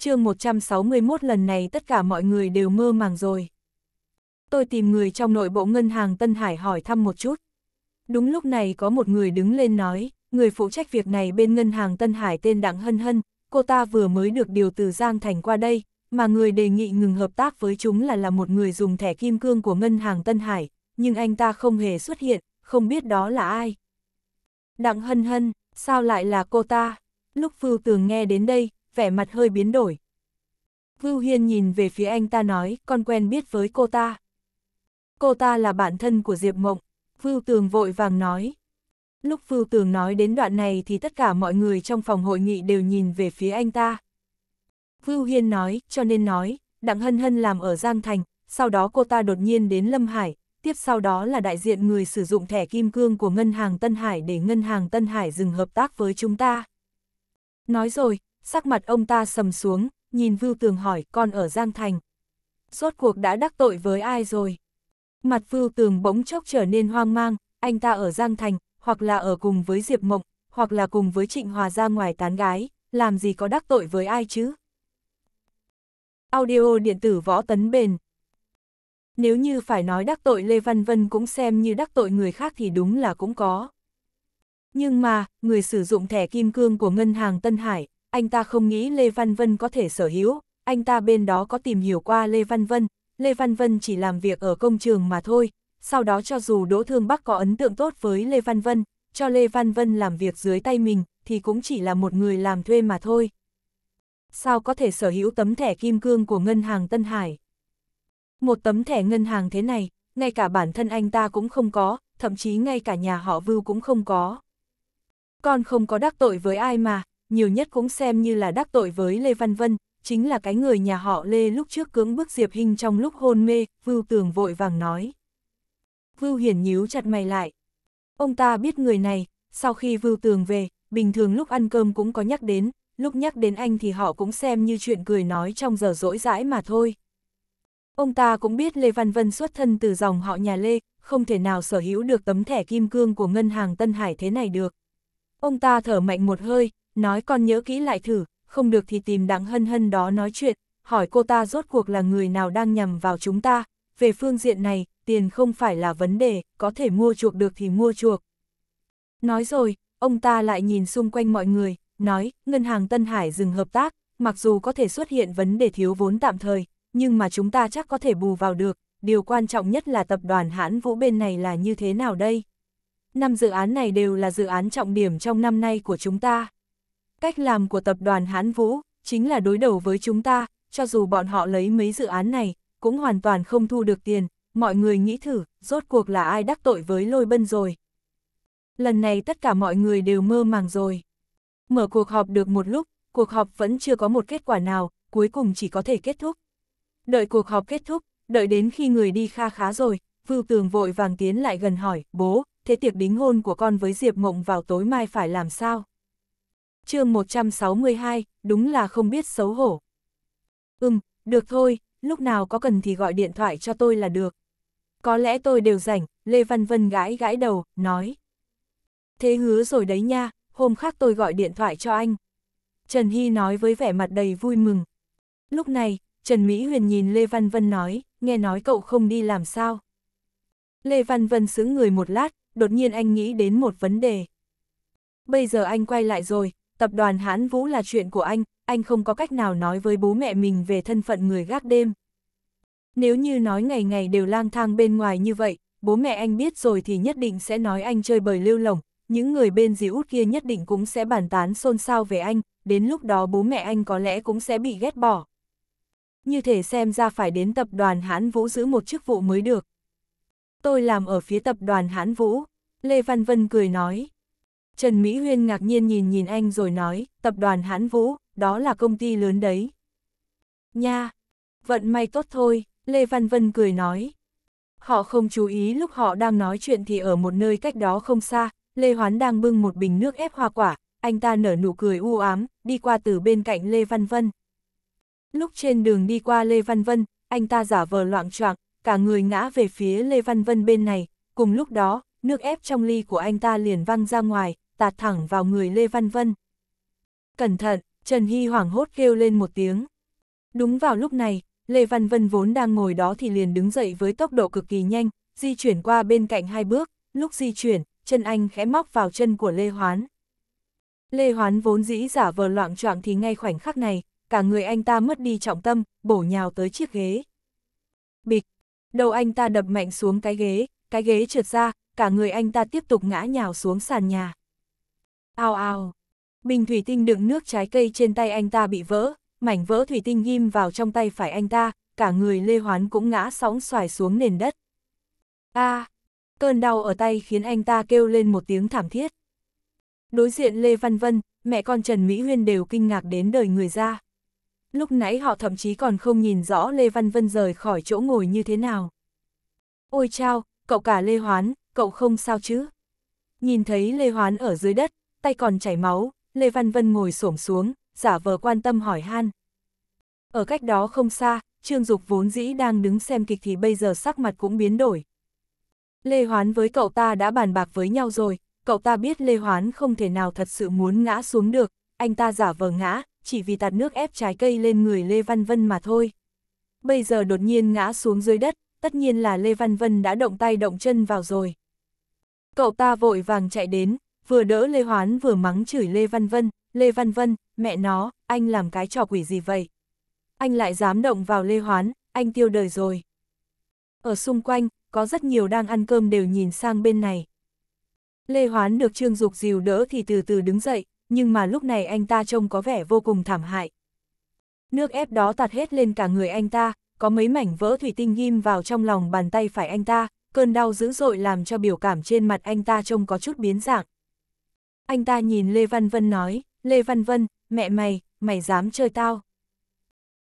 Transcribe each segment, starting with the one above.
chương 161 lần này tất cả mọi người đều mơ màng rồi. Tôi tìm người trong nội bộ ngân hàng Tân Hải hỏi thăm một chút. Đúng lúc này có một người đứng lên nói, người phụ trách việc này bên ngân hàng Tân Hải tên Đặng Hân Hân, cô ta vừa mới được điều từ Giang Thành qua đây, mà người đề nghị ngừng hợp tác với chúng là là một người dùng thẻ kim cương của ngân hàng Tân Hải, nhưng anh ta không hề xuất hiện, không biết đó là ai. Đặng Hân Hân, sao lại là cô ta? Lúc Vưu Tường nghe đến đây, vẻ mặt hơi biến đổi. Vưu Hiên nhìn về phía anh ta nói, con quen biết với cô ta. Cô ta là bạn thân của Diệp Mộng, Vưu Tường vội vàng nói. Lúc Vưu Tường nói đến đoạn này thì tất cả mọi người trong phòng hội nghị đều nhìn về phía anh ta. Vưu Hiên nói, cho nên nói, Đặng Hân Hân làm ở Giang Thành, sau đó cô ta đột nhiên đến Lâm Hải, tiếp sau đó là đại diện người sử dụng thẻ kim cương của Ngân hàng Tân Hải để Ngân hàng Tân Hải dừng hợp tác với chúng ta. Nói rồi, sắc mặt ông ta sầm xuống, nhìn Vưu Tường hỏi con ở Giang Thành. Rốt cuộc đã đắc tội với ai rồi? Mặt Vưu Tường bỗng chốc trở nên hoang mang, anh ta ở Giang Thành, hoặc là ở cùng với Diệp Mộng, hoặc là cùng với Trịnh Hòa ra ngoài tán gái, làm gì có đắc tội với ai chứ? Audio điện tử võ tấn bền Nếu như phải nói đắc tội Lê Văn Vân cũng xem như đắc tội người khác thì đúng là cũng có. Nhưng mà, người sử dụng thẻ kim cương của ngân hàng Tân Hải, anh ta không nghĩ Lê Văn Vân có thể sở hữu, anh ta bên đó có tìm hiểu qua Lê Văn Vân, Lê Văn Vân chỉ làm việc ở công trường mà thôi, sau đó cho dù Đỗ Thương Bắc có ấn tượng tốt với Lê Văn Vân, cho Lê Văn Vân làm việc dưới tay mình, thì cũng chỉ là một người làm thuê mà thôi. Sao có thể sở hữu tấm thẻ kim cương của ngân hàng Tân Hải? Một tấm thẻ ngân hàng thế này, ngay cả bản thân anh ta cũng không có, thậm chí ngay cả nhà họ Vưu cũng không có. Con không có đắc tội với ai mà, nhiều nhất cũng xem như là đắc tội với Lê Văn Vân, chính là cái người nhà họ Lê lúc trước cưỡng bức Diệp Hinh trong lúc hôn mê, Vưu Tường vội vàng nói. Vưu Hiển nhíu chặt mày lại. Ông ta biết người này, sau khi Vưu Tường về, bình thường lúc ăn cơm cũng có nhắc đến, lúc nhắc đến anh thì họ cũng xem như chuyện cười nói trong giờ rỗi rãi mà thôi. Ông ta cũng biết Lê Văn Vân xuất thân từ dòng họ nhà Lê, không thể nào sở hữu được tấm thẻ kim cương của ngân hàng Tân Hải thế này được. Ông ta thở mạnh một hơi, nói con nhớ kỹ lại thử, không được thì tìm đặng hân hân đó nói chuyện, hỏi cô ta rốt cuộc là người nào đang nhầm vào chúng ta, về phương diện này, tiền không phải là vấn đề, có thể mua chuộc được thì mua chuộc. Nói rồi, ông ta lại nhìn xung quanh mọi người, nói, ngân hàng Tân Hải dừng hợp tác, mặc dù có thể xuất hiện vấn đề thiếu vốn tạm thời, nhưng mà chúng ta chắc có thể bù vào được, điều quan trọng nhất là tập đoàn hãn vũ bên này là như thế nào đây? Năm dự án này đều là dự án trọng điểm trong năm nay của chúng ta. Cách làm của tập đoàn Hán Vũ chính là đối đầu với chúng ta, cho dù bọn họ lấy mấy dự án này, cũng hoàn toàn không thu được tiền, mọi người nghĩ thử, rốt cuộc là ai đắc tội với lôi bân rồi. Lần này tất cả mọi người đều mơ màng rồi. Mở cuộc họp được một lúc, cuộc họp vẫn chưa có một kết quả nào, cuối cùng chỉ có thể kết thúc. Đợi cuộc họp kết thúc, đợi đến khi người đi kha khá rồi, Vưu Tường vội vàng tiến lại gần hỏi, bố, thế tiệc đính hôn của con với Diệp Mộng vào tối mai phải làm sao? chương 162, đúng là không biết xấu hổ. Ừm, được thôi, lúc nào có cần thì gọi điện thoại cho tôi là được. Có lẽ tôi đều rảnh, Lê Văn Vân gãi gãi đầu, nói. Thế hứa rồi đấy nha, hôm khác tôi gọi điện thoại cho anh. Trần Hy nói với vẻ mặt đầy vui mừng. Lúc này, Trần Mỹ Huyền nhìn Lê Văn Vân nói, nghe nói cậu không đi làm sao. Lê Văn Vân xứng người một lát, đột nhiên anh nghĩ đến một vấn đề. Bây giờ anh quay lại rồi, tập đoàn Hãn Vũ là chuyện của anh, anh không có cách nào nói với bố mẹ mình về thân phận người gác đêm. Nếu như nói ngày ngày đều lang thang bên ngoài như vậy, bố mẹ anh biết rồi thì nhất định sẽ nói anh chơi bời lêu lỏng, những người bên dì út kia nhất định cũng sẽ bàn tán xôn xao về anh, đến lúc đó bố mẹ anh có lẽ cũng sẽ bị ghét bỏ. Như thể xem ra phải đến tập đoàn Hãn Vũ giữ một chức vụ mới được. Tôi làm ở phía tập đoàn Hãn Vũ, Lê Văn Vân cười nói. Trần Mỹ Huyên ngạc nhiên nhìn nhìn anh rồi nói, tập đoàn Hãn Vũ, đó là công ty lớn đấy. Nha, vận may tốt thôi, Lê Văn Vân cười nói. Họ không chú ý lúc họ đang nói chuyện thì ở một nơi cách đó không xa, Lê Hoán đang bưng một bình nước ép hoa quả, anh ta nở nụ cười u ám, đi qua từ bên cạnh Lê Văn Vân. Lúc trên đường đi qua Lê Văn Vân, anh ta giả vờ loạn choạng, cả người ngã về phía Lê Văn Vân bên này, cùng lúc đó, nước ép trong ly của anh ta liền văng ra ngoài, tạt thẳng vào người Lê Văn Vân. Cẩn thận, Trần Hy hoảng hốt kêu lên một tiếng. Đúng vào lúc này, Lê Văn Vân vốn đang ngồi đó thì liền đứng dậy với tốc độ cực kỳ nhanh, di chuyển qua bên cạnh hai bước, lúc di chuyển, chân anh khẽ móc vào chân của Lê Hoán. Lê Hoán vốn dĩ giả vờ loạn choạng thì ngay khoảnh khắc này, cả người anh ta mất đi trọng tâm, bổ nhào tới chiếc ghế. Bịch, đầu anh ta đập mạnh xuống cái ghế, cái ghế trượt ra, cả người anh ta tiếp tục ngã nhào xuống sàn nhà. Ao ao, bình thủy tinh đựng nước trái cây trên tay anh ta bị vỡ, mảnh vỡ thủy tinh ghim vào trong tay phải anh ta, cả người Lê Hoán cũng ngã sóng xoài xuống nền đất. A, à, cơn đau ở tay khiến anh ta kêu lên một tiếng thảm thiết. Đối diện Lê Văn Vân, mẹ con Trần Mỹ Huyên đều kinh ngạc đến đời người ra. Lúc nãy họ thậm chí còn không nhìn rõ Lê Văn Vân rời khỏi chỗ ngồi như thế nào. Ôi chao, cậu cả Lê Hoán, cậu không sao chứ? Nhìn thấy Lê Hoán ở dưới đất, tay còn chảy máu, Lê Văn Vân ngồi xổm xuống, giả vờ quan tâm hỏi han. Ở cách đó không xa, Trương Dục vốn dĩ đang đứng xem kịch thì bây giờ sắc mặt cũng biến đổi. Lê Hoán với cậu ta đã bàn bạc với nhau rồi, cậu ta biết Lê Hoán không thể nào thật sự muốn ngã xuống được, anh ta giả vờ ngã, chỉ vì tạt nước ép trái cây lên người Lê Văn Vân mà thôi. Bây giờ đột nhiên ngã xuống dưới đất, tất nhiên là Lê Văn Vân đã động tay động chân vào rồi. Cậu ta vội vàng chạy đến, vừa đỡ Lê Hoán vừa mắng chửi Lê Văn Vân, Lê Văn Vân, mẹ nó, anh làm cái trò quỷ gì vậy? Anh lại dám động vào Lê Hoán, anh tiêu đời rồi. Ở xung quanh, có rất nhiều đang ăn cơm đều nhìn sang bên này. Lê Hoán được Trương Dục dìu đỡ thì từ từ đứng dậy, nhưng mà lúc này anh ta trông có vẻ vô cùng thảm hại. Nước ép đó tạt hết lên cả người anh ta, có mấy mảnh vỡ thủy tinh ghim vào trong lòng bàn tay phải anh ta, cơn đau dữ dội làm cho biểu cảm trên mặt anh ta trông có chút biến dạng. Anh ta nhìn Lê Văn Vân nói, Lê Văn Vân, mẹ mày, mày dám chơi tao.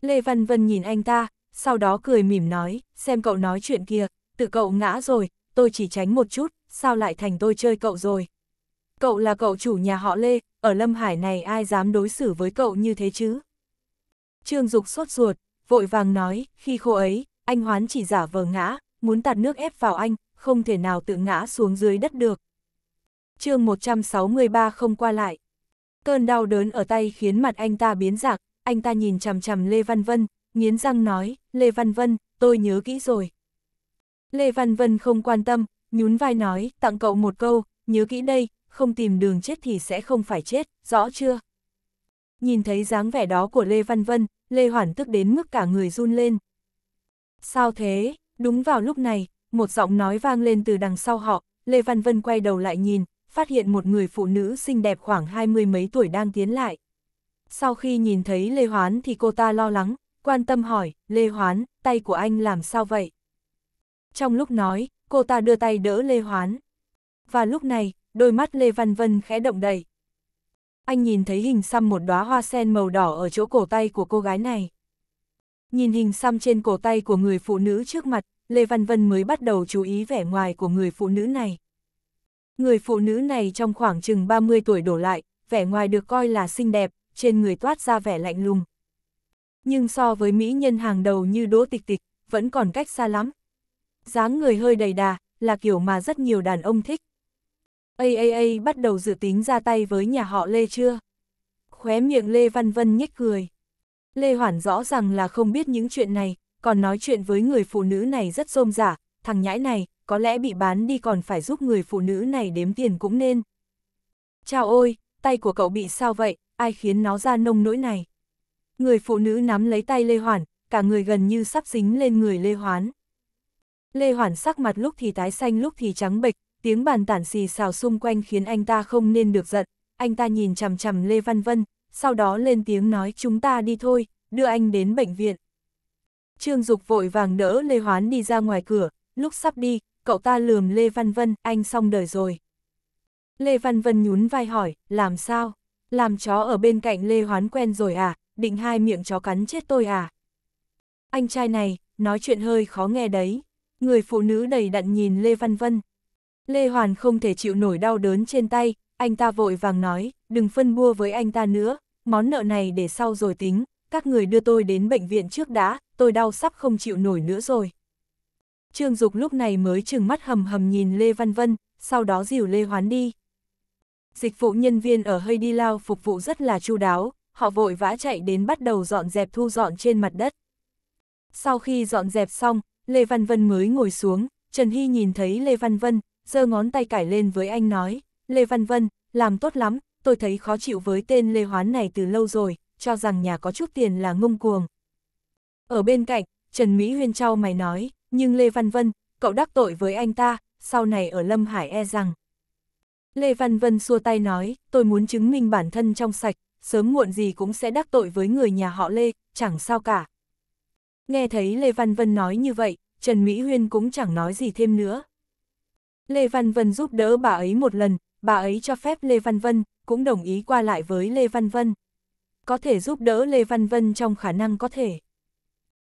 Lê Văn Vân nhìn anh ta, sau đó cười mỉm nói, xem cậu nói chuyện kia, tự cậu ngã rồi, tôi chỉ tránh một chút, sao lại thành tôi chơi cậu rồi. Cậu là cậu chủ nhà họ Lê, ở Lâm Hải này ai dám đối xử với cậu như thế chứ? Trương Dục sốt ruột, vội vàng nói, khi khô ấy, anh Hoán chỉ giả vờ ngã, muốn tạt nước ép vào anh, không thể nào tự ngã xuống dưới đất được chương 163 không qua lại. Cơn đau đớn ở tay khiến mặt anh ta biến dạng, anh ta nhìn chằm chằm Lê Văn Vân, nghiến răng nói, Lê Văn Vân, tôi nhớ kỹ rồi. Lê Văn Vân không quan tâm, nhún vai nói, tặng cậu một câu, nhớ kỹ đây, không tìm đường chết thì sẽ không phải chết, rõ chưa? Nhìn thấy dáng vẻ đó của Lê Văn Vân, Lê Hoàn tức đến mức cả người run lên. Sao thế? Đúng vào lúc này, một giọng nói vang lên từ đằng sau họ, Lê Văn Vân quay đầu lại nhìn, phát hiện một người phụ nữ xinh đẹp khoảng hai mươi mấy tuổi đang tiến lại. Sau khi nhìn thấy Lê Hoán thì cô ta lo lắng, quan tâm hỏi, Lê Hoán, tay của anh làm sao vậy? Trong lúc nói, cô ta đưa tay đỡ Lê Hoán. Và lúc này, đôi mắt Lê Văn Vân khẽ động đầy. Anh nhìn thấy hình xăm một đóa hoa sen màu đỏ ở chỗ cổ tay của cô gái này. Nhìn hình xăm trên cổ tay của người phụ nữ trước mặt, Lê Văn Vân mới bắt đầu chú ý vẻ ngoài của người phụ nữ này. Người phụ nữ này trong khoảng chừng 30 tuổi đổ lại, vẻ ngoài được coi là xinh đẹp, trên người toát ra vẻ lạnh lùng. Nhưng so với mỹ nhân hàng đầu như Đỗ Tịch Tịch, vẫn còn cách xa lắm. dáng người hơi đầy đà, là kiểu mà rất nhiều đàn ông thích. AAA bắt đầu dự tính ra tay với nhà họ Lê chưa? Khóe miệng Lê Văn Vân nhếch cười. Lê Hoản rõ ràng là không biết những chuyện này, còn nói chuyện với người phụ nữ này rất rôm rả thằng nhãi này, có lẽ bị bán đi còn phải giúp người phụ nữ này đếm tiền cũng nên. Chào ôi, tay của cậu bị sao vậy, ai khiến nó ra nông nỗi này? Người phụ nữ nắm lấy tay Lê Hoản, cả người gần như sắp dính lên người Lê Hoán. Lê Hoản sắc mặt lúc thì tái xanh lúc thì trắng bệch, tiếng bàn tản xì xào xung quanh khiến anh ta không nên được giận. Anh ta nhìn chằm chằm Lê Văn Vân, sau đó lên tiếng nói chúng ta đi thôi, đưa anh đến bệnh viện. Trương Dục vội vàng đỡ Lê Hoán đi ra ngoài cửa, lúc sắp đi, cậu ta lườm Lê Văn Vân, anh xong đời rồi. Lê Văn Vân nhún vai hỏi, làm sao? Làm chó ở bên cạnh Lê Hoán quen rồi à, định hai miệng chó cắn chết tôi à? Anh trai này, nói chuyện hơi khó nghe đấy. Người phụ nữ đầy đặn nhìn Lê Văn Vân. Lê Hoàn không thể chịu nổi đau đớn trên tay, anh ta vội vàng nói, đừng phân bua với anh ta nữa, món nợ này để sau rồi tính, các người đưa tôi đến bệnh viện trước đã, tôi đau sắp không chịu nổi nữa rồi. Trương Dục lúc này mới trừng mắt hầm hầm nhìn Lê Văn Vân, sau đó dìu Lê Hoán đi. Dịch vụ nhân viên ở hơi đi lao phục vụ rất là chu đáo, họ vội vã chạy đến bắt đầu dọn dẹp thu dọn trên mặt đất. Sau khi dọn dẹp xong, Lê Văn Vân mới ngồi xuống, Trần Hy nhìn thấy Lê Văn Vân, giơ ngón tay cải lên với anh nói, Lê Văn Vân, làm tốt lắm, tôi thấy khó chịu với tên Lê Hoán này từ lâu rồi, cho rằng nhà có chút tiền là ngông cuồng. Ở bên cạnh, Trần Mỹ Huyên trao mày nói, nhưng Lê Văn Vân, cậu đắc tội với anh ta, sau này ở Lâm Hải e rằng. Lê Văn Vân xua tay nói, tôi muốn chứng minh bản thân trong sạch, sớm muộn gì cũng sẽ đắc tội với người nhà họ Lê, chẳng sao cả. Nghe thấy Lê Văn Vân nói như vậy, Trần Mỹ Huyên cũng chẳng nói gì thêm nữa. Lê Văn Vân giúp đỡ bà ấy một lần, bà ấy cho phép Lê Văn Vân, cũng đồng ý qua lại với Lê Văn Vân. Có thể giúp đỡ Lê Văn Vân trong khả năng có thể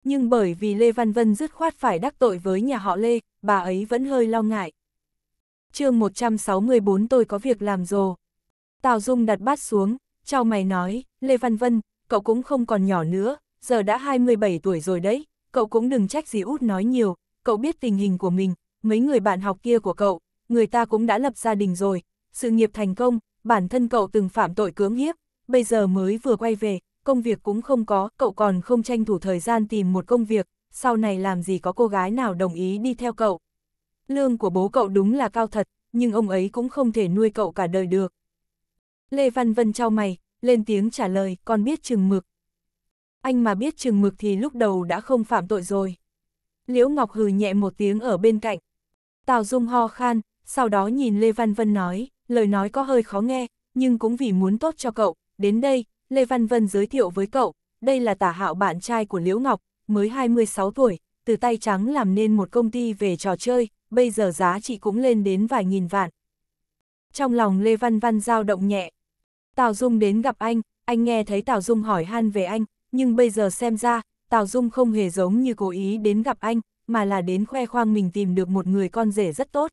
nhưng bởi vì Lê Văn Vân dứt khoát phải đắc tội với nhà họ Lê, bà ấy vẫn hơi lo ngại. chương 164 tôi có việc làm rồi. Tào Dung đặt bát xuống, chào mày nói, Lê Văn Vân, cậu cũng không còn nhỏ nữa, giờ đã 27 tuổi rồi đấy, cậu cũng đừng trách gì út nói nhiều, cậu biết tình hình của mình, mấy người bạn học kia của cậu, người ta cũng đã lập gia đình rồi, sự nghiệp thành công, bản thân cậu từng phạm tội cưỡng hiếp, bây giờ mới vừa quay về, công việc cũng không có, cậu còn không tranh thủ thời gian tìm một công việc, sau này làm gì có cô gái nào đồng ý đi theo cậu. Lương của bố cậu đúng là cao thật, nhưng ông ấy cũng không thể nuôi cậu cả đời được. Lê Văn Vân trao mày, lên tiếng trả lời, con biết chừng mực. Anh mà biết chừng mực thì lúc đầu đã không phạm tội rồi. Liễu Ngọc hừ nhẹ một tiếng ở bên cạnh. Tào Dung ho khan, sau đó nhìn Lê Văn Vân nói, lời nói có hơi khó nghe, nhưng cũng vì muốn tốt cho cậu, đến đây, Lê Văn Vân giới thiệu với cậu, đây là tả hạo bạn trai của Liễu Ngọc, mới 26 tuổi, từ tay trắng làm nên một công ty về trò chơi, bây giờ giá trị cũng lên đến vài nghìn vạn. Trong lòng Lê Văn Văn dao động nhẹ. Tào Dung đến gặp anh, anh nghe thấy Tào Dung hỏi han về anh, nhưng bây giờ xem ra, Tào Dung không hề giống như cố ý đến gặp anh, mà là đến khoe khoang mình tìm được một người con rể rất tốt.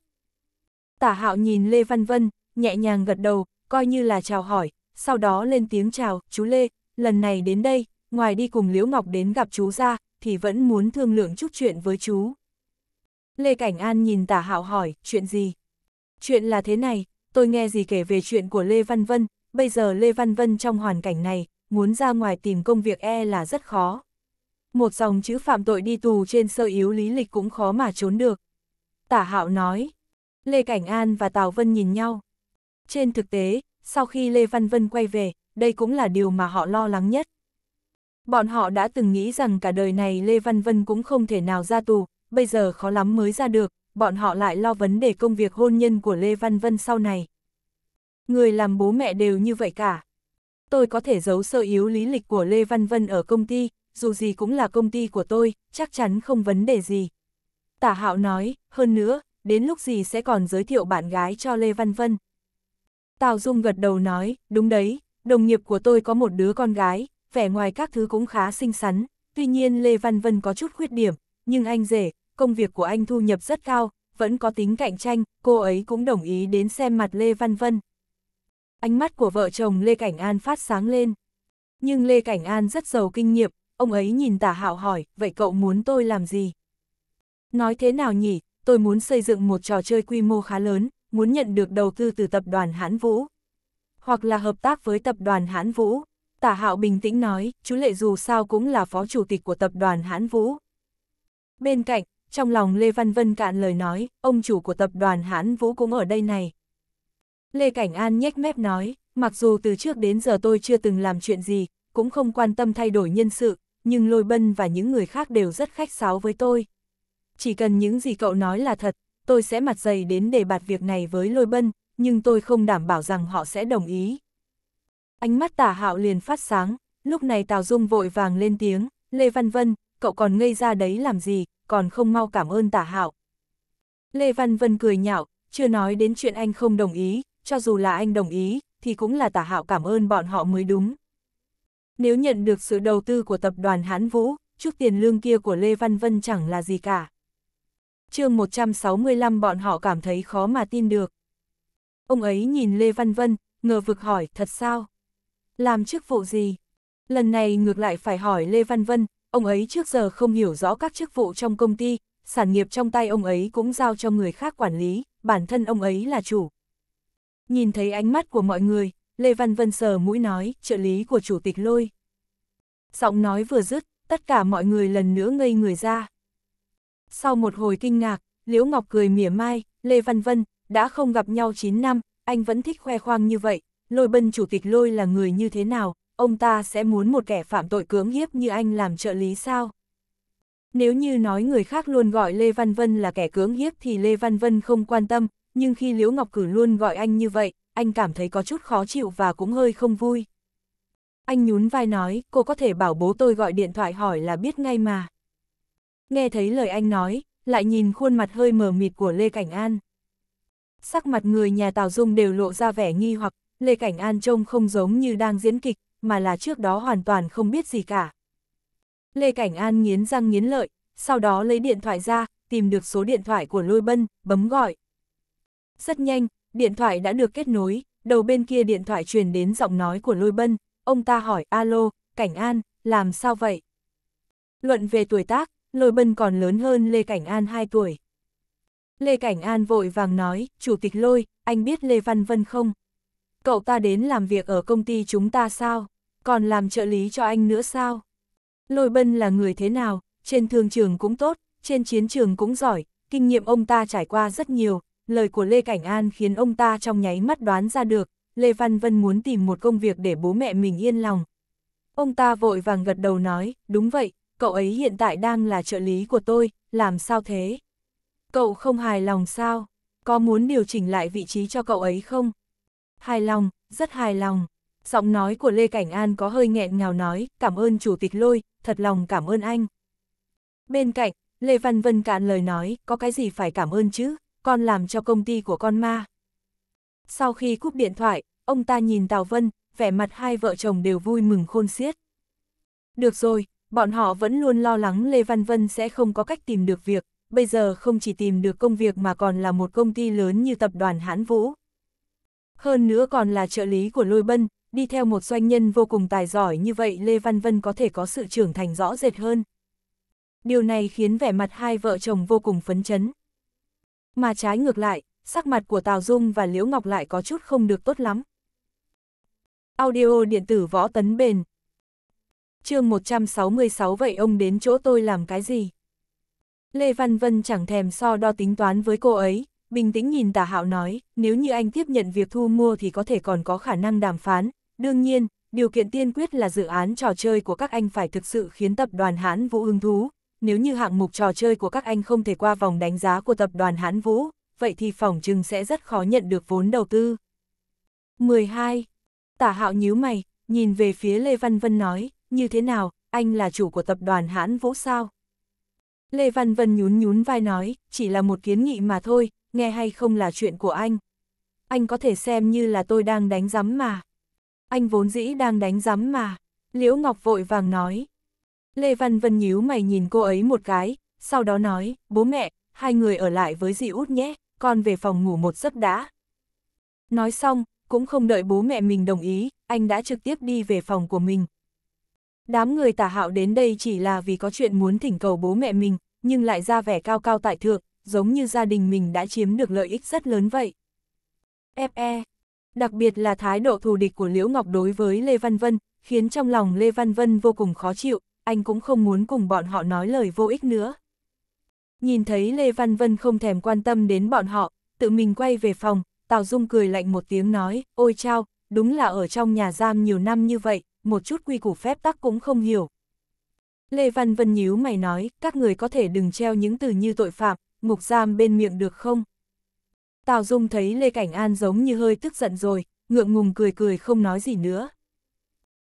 Tả hạo nhìn Lê Văn Vân, nhẹ nhàng gật đầu, coi như là chào hỏi, sau đó lên tiếng chào, chú Lê, lần này đến đây, ngoài đi cùng Liễu Ngọc đến gặp chú ra, thì vẫn muốn thương lượng chút chuyện với chú. Lê Cảnh An nhìn tả hạo hỏi, chuyện gì? Chuyện là thế này, tôi nghe gì kể về chuyện của Lê Văn Vân, bây giờ Lê Văn Vân trong hoàn cảnh này, muốn ra ngoài tìm công việc e là rất khó. Một dòng chữ phạm tội đi tù trên sơ yếu lý lịch cũng khó mà trốn được. Tả hạo nói, Lê Cảnh An và Tào Vân nhìn nhau. Trên thực tế, sau khi Lê Văn Vân quay về, đây cũng là điều mà họ lo lắng nhất. Bọn họ đã từng nghĩ rằng cả đời này Lê Văn Vân cũng không thể nào ra tù, bây giờ khó lắm mới ra được, bọn họ lại lo vấn đề công việc hôn nhân của Lê Văn Vân sau này. Người làm bố mẹ đều như vậy cả. Tôi có thể giấu sơ yếu lý lịch của Lê Văn Vân ở công ty, dù gì cũng là công ty của tôi, chắc chắn không vấn đề gì. Tả hạo nói, hơn nữa, đến lúc gì sẽ còn giới thiệu bạn gái cho Lê Văn Vân. Tào Dung gật đầu nói, đúng đấy, đồng nghiệp của tôi có một đứa con gái, vẻ ngoài các thứ cũng khá xinh xắn, tuy nhiên Lê Văn Vân có chút khuyết điểm, nhưng anh rể, công việc của anh thu nhập rất cao, vẫn có tính cạnh tranh, cô ấy cũng đồng ý đến xem mặt Lê Văn Vân. Ánh mắt của vợ chồng Lê Cảnh An phát sáng lên. Nhưng Lê Cảnh An rất giàu kinh nghiệm, ông ấy nhìn tả hạo hỏi, vậy cậu muốn tôi làm gì? Nói thế nào nhỉ, tôi muốn xây dựng một trò chơi quy mô khá lớn, muốn nhận được đầu tư từ tập đoàn Hán Vũ, hoặc là hợp tác với tập đoàn Hán Vũ. Tả Hạo bình tĩnh nói, chú Lệ dù sao cũng là phó chủ tịch của tập đoàn Hán Vũ. Bên cạnh, trong lòng Lê Văn Vân cạn lời nói, ông chủ của tập đoàn Hán Vũ cũng ở đây này. Lê Cảnh An nhếch mép nói, mặc dù từ trước đến giờ tôi chưa từng làm chuyện gì, cũng không quan tâm thay đổi nhân sự, nhưng Lôi Bân và những người khác đều rất khách sáo với tôi. Chỉ cần những gì cậu nói là thật, tôi sẽ mặt dày đến đề bạt việc này với lôi bân, nhưng tôi không đảm bảo rằng họ sẽ đồng ý. Ánh mắt tả hạo liền phát sáng, lúc này Tào Dung vội vàng lên tiếng, Lê Văn Vân, cậu còn ngây ra đấy làm gì, còn không mau cảm ơn tả hạo. Lê Văn Vân cười nhạo, chưa nói đến chuyện anh không đồng ý, cho dù là anh đồng ý, thì cũng là tả hạo cảm ơn bọn họ mới đúng. Nếu nhận được sự đầu tư của tập đoàn Hán Vũ, chút tiền lương kia của Lê Văn Vân chẳng là gì cả chương 165 bọn họ cảm thấy khó mà tin được. Ông ấy nhìn Lê Văn Vân, ngờ vực hỏi, thật sao? Làm chức vụ gì? Lần này ngược lại phải hỏi Lê Văn Vân, ông ấy trước giờ không hiểu rõ các chức vụ trong công ty, sản nghiệp trong tay ông ấy cũng giao cho người khác quản lý, bản thân ông ấy là chủ. Nhìn thấy ánh mắt của mọi người, Lê Văn Vân sờ mũi nói, trợ lý của chủ tịch lôi. Giọng nói vừa dứt, tất cả mọi người lần nữa ngây người ra. Sau một hồi kinh ngạc, Liễu Ngọc cười mỉa mai, Lê Văn Vân, đã không gặp nhau 9 năm, anh vẫn thích khoe khoang như vậy, lôi bân chủ tịch lôi là người như thế nào, ông ta sẽ muốn một kẻ phạm tội cưỡng hiếp như anh làm trợ lý sao? Nếu như nói người khác luôn gọi Lê Văn Vân là kẻ cưỡng hiếp thì Lê Văn Vân không quan tâm, nhưng khi Liễu Ngọc Cử luôn gọi anh như vậy, anh cảm thấy có chút khó chịu và cũng hơi không vui. Anh nhún vai nói, cô có thể bảo bố tôi gọi điện thoại hỏi là biết ngay mà nghe thấy lời anh nói, lại nhìn khuôn mặt hơi mờ mịt của Lê Cảnh An. Sắc mặt người nhà Tào Dung đều lộ ra vẻ nghi hoặc, Lê Cảnh An trông không giống như đang diễn kịch, mà là trước đó hoàn toàn không biết gì cả. Lê Cảnh An nghiến răng nghiến lợi, sau đó lấy điện thoại ra, tìm được số điện thoại của Lôi Bân, bấm gọi. Rất nhanh, điện thoại đã được kết nối, đầu bên kia điện thoại truyền đến giọng nói của Lôi Bân, ông ta hỏi, alo, Cảnh An, làm sao vậy? Luận về tuổi tác, Lôi Bân còn lớn hơn Lê Cảnh An 2 tuổi. Lê Cảnh An vội vàng nói, Chủ tịch Lôi, anh biết Lê Văn Vân không? Cậu ta đến làm việc ở công ty chúng ta sao? Còn làm trợ lý cho anh nữa sao? Lôi Bân là người thế nào, trên thương trường cũng tốt, trên chiến trường cũng giỏi, kinh nghiệm ông ta trải qua rất nhiều, lời của Lê Cảnh An khiến ông ta trong nháy mắt đoán ra được, Lê Văn Vân muốn tìm một công việc để bố mẹ mình yên lòng. Ông ta vội vàng gật đầu nói, đúng vậy, cậu ấy hiện tại đang là trợ lý của tôi, làm sao thế? Cậu không hài lòng sao? Có muốn điều chỉnh lại vị trí cho cậu ấy không? Hài lòng, rất hài lòng. Giọng nói của Lê Cảnh An có hơi nghẹn ngào nói, cảm ơn Chủ tịch Lôi, thật lòng cảm ơn anh. Bên cạnh, Lê Văn Vân cạn lời nói, có cái gì phải cảm ơn chứ, con làm cho công ty của con ma. Sau khi cúp điện thoại, ông ta nhìn Tào Vân, vẻ mặt hai vợ chồng đều vui mừng khôn xiết. Được rồi, bọn họ vẫn luôn lo lắng Lê Văn Vân sẽ không có cách tìm được việc, bây giờ không chỉ tìm được công việc mà còn là một công ty lớn như tập đoàn Hãn Vũ. Hơn nữa còn là trợ lý của Lôi Bân, đi theo một doanh nhân vô cùng tài giỏi như vậy Lê Văn Vân có thể có sự trưởng thành rõ rệt hơn. Điều này khiến vẻ mặt hai vợ chồng vô cùng phấn chấn. Mà trái ngược lại, sắc mặt của Tào Dung và Liễu Ngọc lại có chút không được tốt lắm. Audio điện tử võ tấn bền, chương 166 vậy ông đến chỗ tôi làm cái gì? Lê Văn Vân chẳng thèm so đo tính toán với cô ấy, bình tĩnh nhìn tả hạo nói, nếu như anh tiếp nhận việc thu mua thì có thể còn có khả năng đàm phán. Đương nhiên, điều kiện tiên quyết là dự án trò chơi của các anh phải thực sự khiến tập đoàn hán Vũ hứng thú. Nếu như hạng mục trò chơi của các anh không thể qua vòng đánh giá của tập đoàn hán Vũ, vậy thì phòng trừng sẽ rất khó nhận được vốn đầu tư. 12. Tả hạo nhíu mày, nhìn về phía Lê Văn Vân nói, như thế nào, anh là chủ của tập đoàn hãn vũ sao? Lê Văn Vân nhún nhún vai nói, chỉ là một kiến nghị mà thôi, nghe hay không là chuyện của anh. Anh có thể xem như là tôi đang đánh giấm mà. Anh vốn dĩ đang đánh giấm mà. Liễu Ngọc vội vàng nói. Lê Văn Vân nhíu mày nhìn cô ấy một cái, sau đó nói, bố mẹ, hai người ở lại với dì út nhé, con về phòng ngủ một giấc đã. Nói xong, cũng không đợi bố mẹ mình đồng ý, anh đã trực tiếp đi về phòng của mình, Đám người tả hạo đến đây chỉ là vì có chuyện muốn thỉnh cầu bố mẹ mình, nhưng lại ra vẻ cao cao tại thượng, giống như gia đình mình đã chiếm được lợi ích rất lớn vậy. Fe, đặc biệt là thái độ thù địch của Liễu Ngọc đối với Lê Văn Vân, khiến trong lòng Lê Văn Vân vô cùng khó chịu, anh cũng không muốn cùng bọn họ nói lời vô ích nữa. Nhìn thấy Lê Văn Vân không thèm quan tâm đến bọn họ, tự mình quay về phòng, Tào Dung cười lạnh một tiếng nói, ôi chao, đúng là ở trong nhà giam nhiều năm như vậy, một chút quy củ phép tắc cũng không hiểu. Lê Văn Vân nhíu mày nói, các người có thể đừng treo những từ như tội phạm, ngục giam bên miệng được không? Tào Dung thấy Lê Cảnh An giống như hơi tức giận rồi, ngượng ngùng cười cười không nói gì nữa.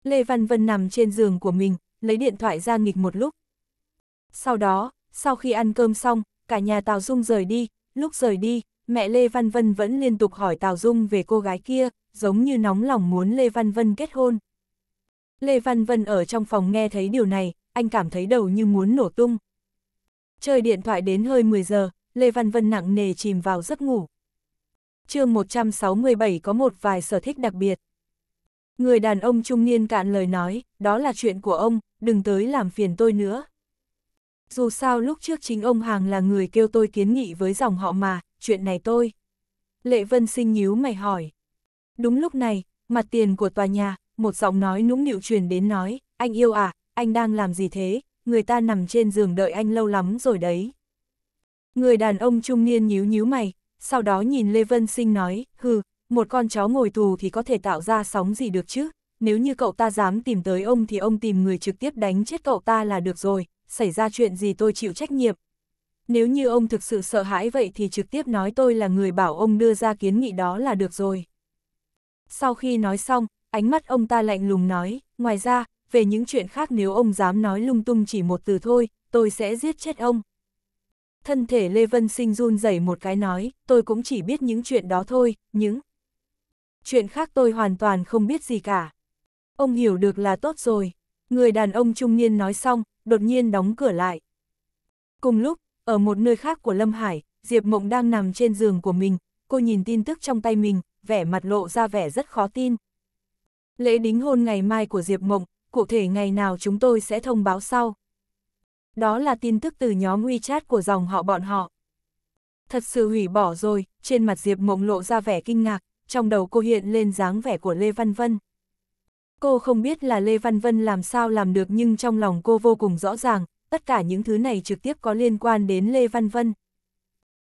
Lê Văn Vân nằm trên giường của mình, lấy điện thoại ra nghịch một lúc. Sau đó, sau khi ăn cơm xong, cả nhà Tào Dung rời đi, lúc rời đi, mẹ Lê Văn Vân vẫn liên tục hỏi Tào Dung về cô gái kia, giống như nóng lòng muốn Lê Văn Vân kết hôn. Lê Văn Vân ở trong phòng nghe thấy điều này, anh cảm thấy đầu như muốn nổ tung. Chơi điện thoại đến hơi 10 giờ, Lê Văn Vân nặng nề chìm vào giấc ngủ. chương 167 có một vài sở thích đặc biệt. Người đàn ông trung niên cạn lời nói, đó là chuyện của ông, đừng tới làm phiền tôi nữa. Dù sao lúc trước chính ông Hàng là người kêu tôi kiến nghị với dòng họ mà, chuyện này tôi. Lệ Vân sinh nhíu mày hỏi. Đúng lúc này, mặt tiền của tòa nhà, một giọng nói nũng nịu truyền đến nói, anh yêu à, anh đang làm gì thế, người ta nằm trên giường đợi anh lâu lắm rồi đấy. Người đàn ông trung niên nhíu nhíu mày, sau đó nhìn Lê Vân Sinh nói, hừ, một con chó ngồi tù thì có thể tạo ra sóng gì được chứ, nếu như cậu ta dám tìm tới ông thì ông tìm người trực tiếp đánh chết cậu ta là được rồi, xảy ra chuyện gì tôi chịu trách nhiệm. Nếu như ông thực sự sợ hãi vậy thì trực tiếp nói tôi là người bảo ông đưa ra kiến nghị đó là được rồi. Sau khi nói xong, ánh mắt ông ta lạnh lùng nói, ngoài ra, về những chuyện khác nếu ông dám nói lung tung chỉ một từ thôi, tôi sẽ giết chết ông. Thân thể Lê Vân Sinh run rẩy một cái nói, tôi cũng chỉ biết những chuyện đó thôi, những chuyện khác tôi hoàn toàn không biết gì cả. Ông hiểu được là tốt rồi. Người đàn ông trung niên nói xong, đột nhiên đóng cửa lại. Cùng lúc, ở một nơi khác của Lâm Hải, Diệp Mộng đang nằm trên giường của mình, cô nhìn tin tức trong tay mình, vẻ mặt lộ ra vẻ rất khó tin. Lễ đính hôn ngày mai của Diệp Mộng, cụ thể ngày nào chúng tôi sẽ thông báo sau. Đó là tin tức từ nhóm WeChat của dòng họ bọn họ. Thật sự hủy bỏ rồi, trên mặt Diệp Mộng lộ ra vẻ kinh ngạc, trong đầu cô hiện lên dáng vẻ của Lê Văn Vân. Cô không biết là Lê Văn Vân làm sao làm được nhưng trong lòng cô vô cùng rõ ràng, tất cả những thứ này trực tiếp có liên quan đến Lê Văn Vân.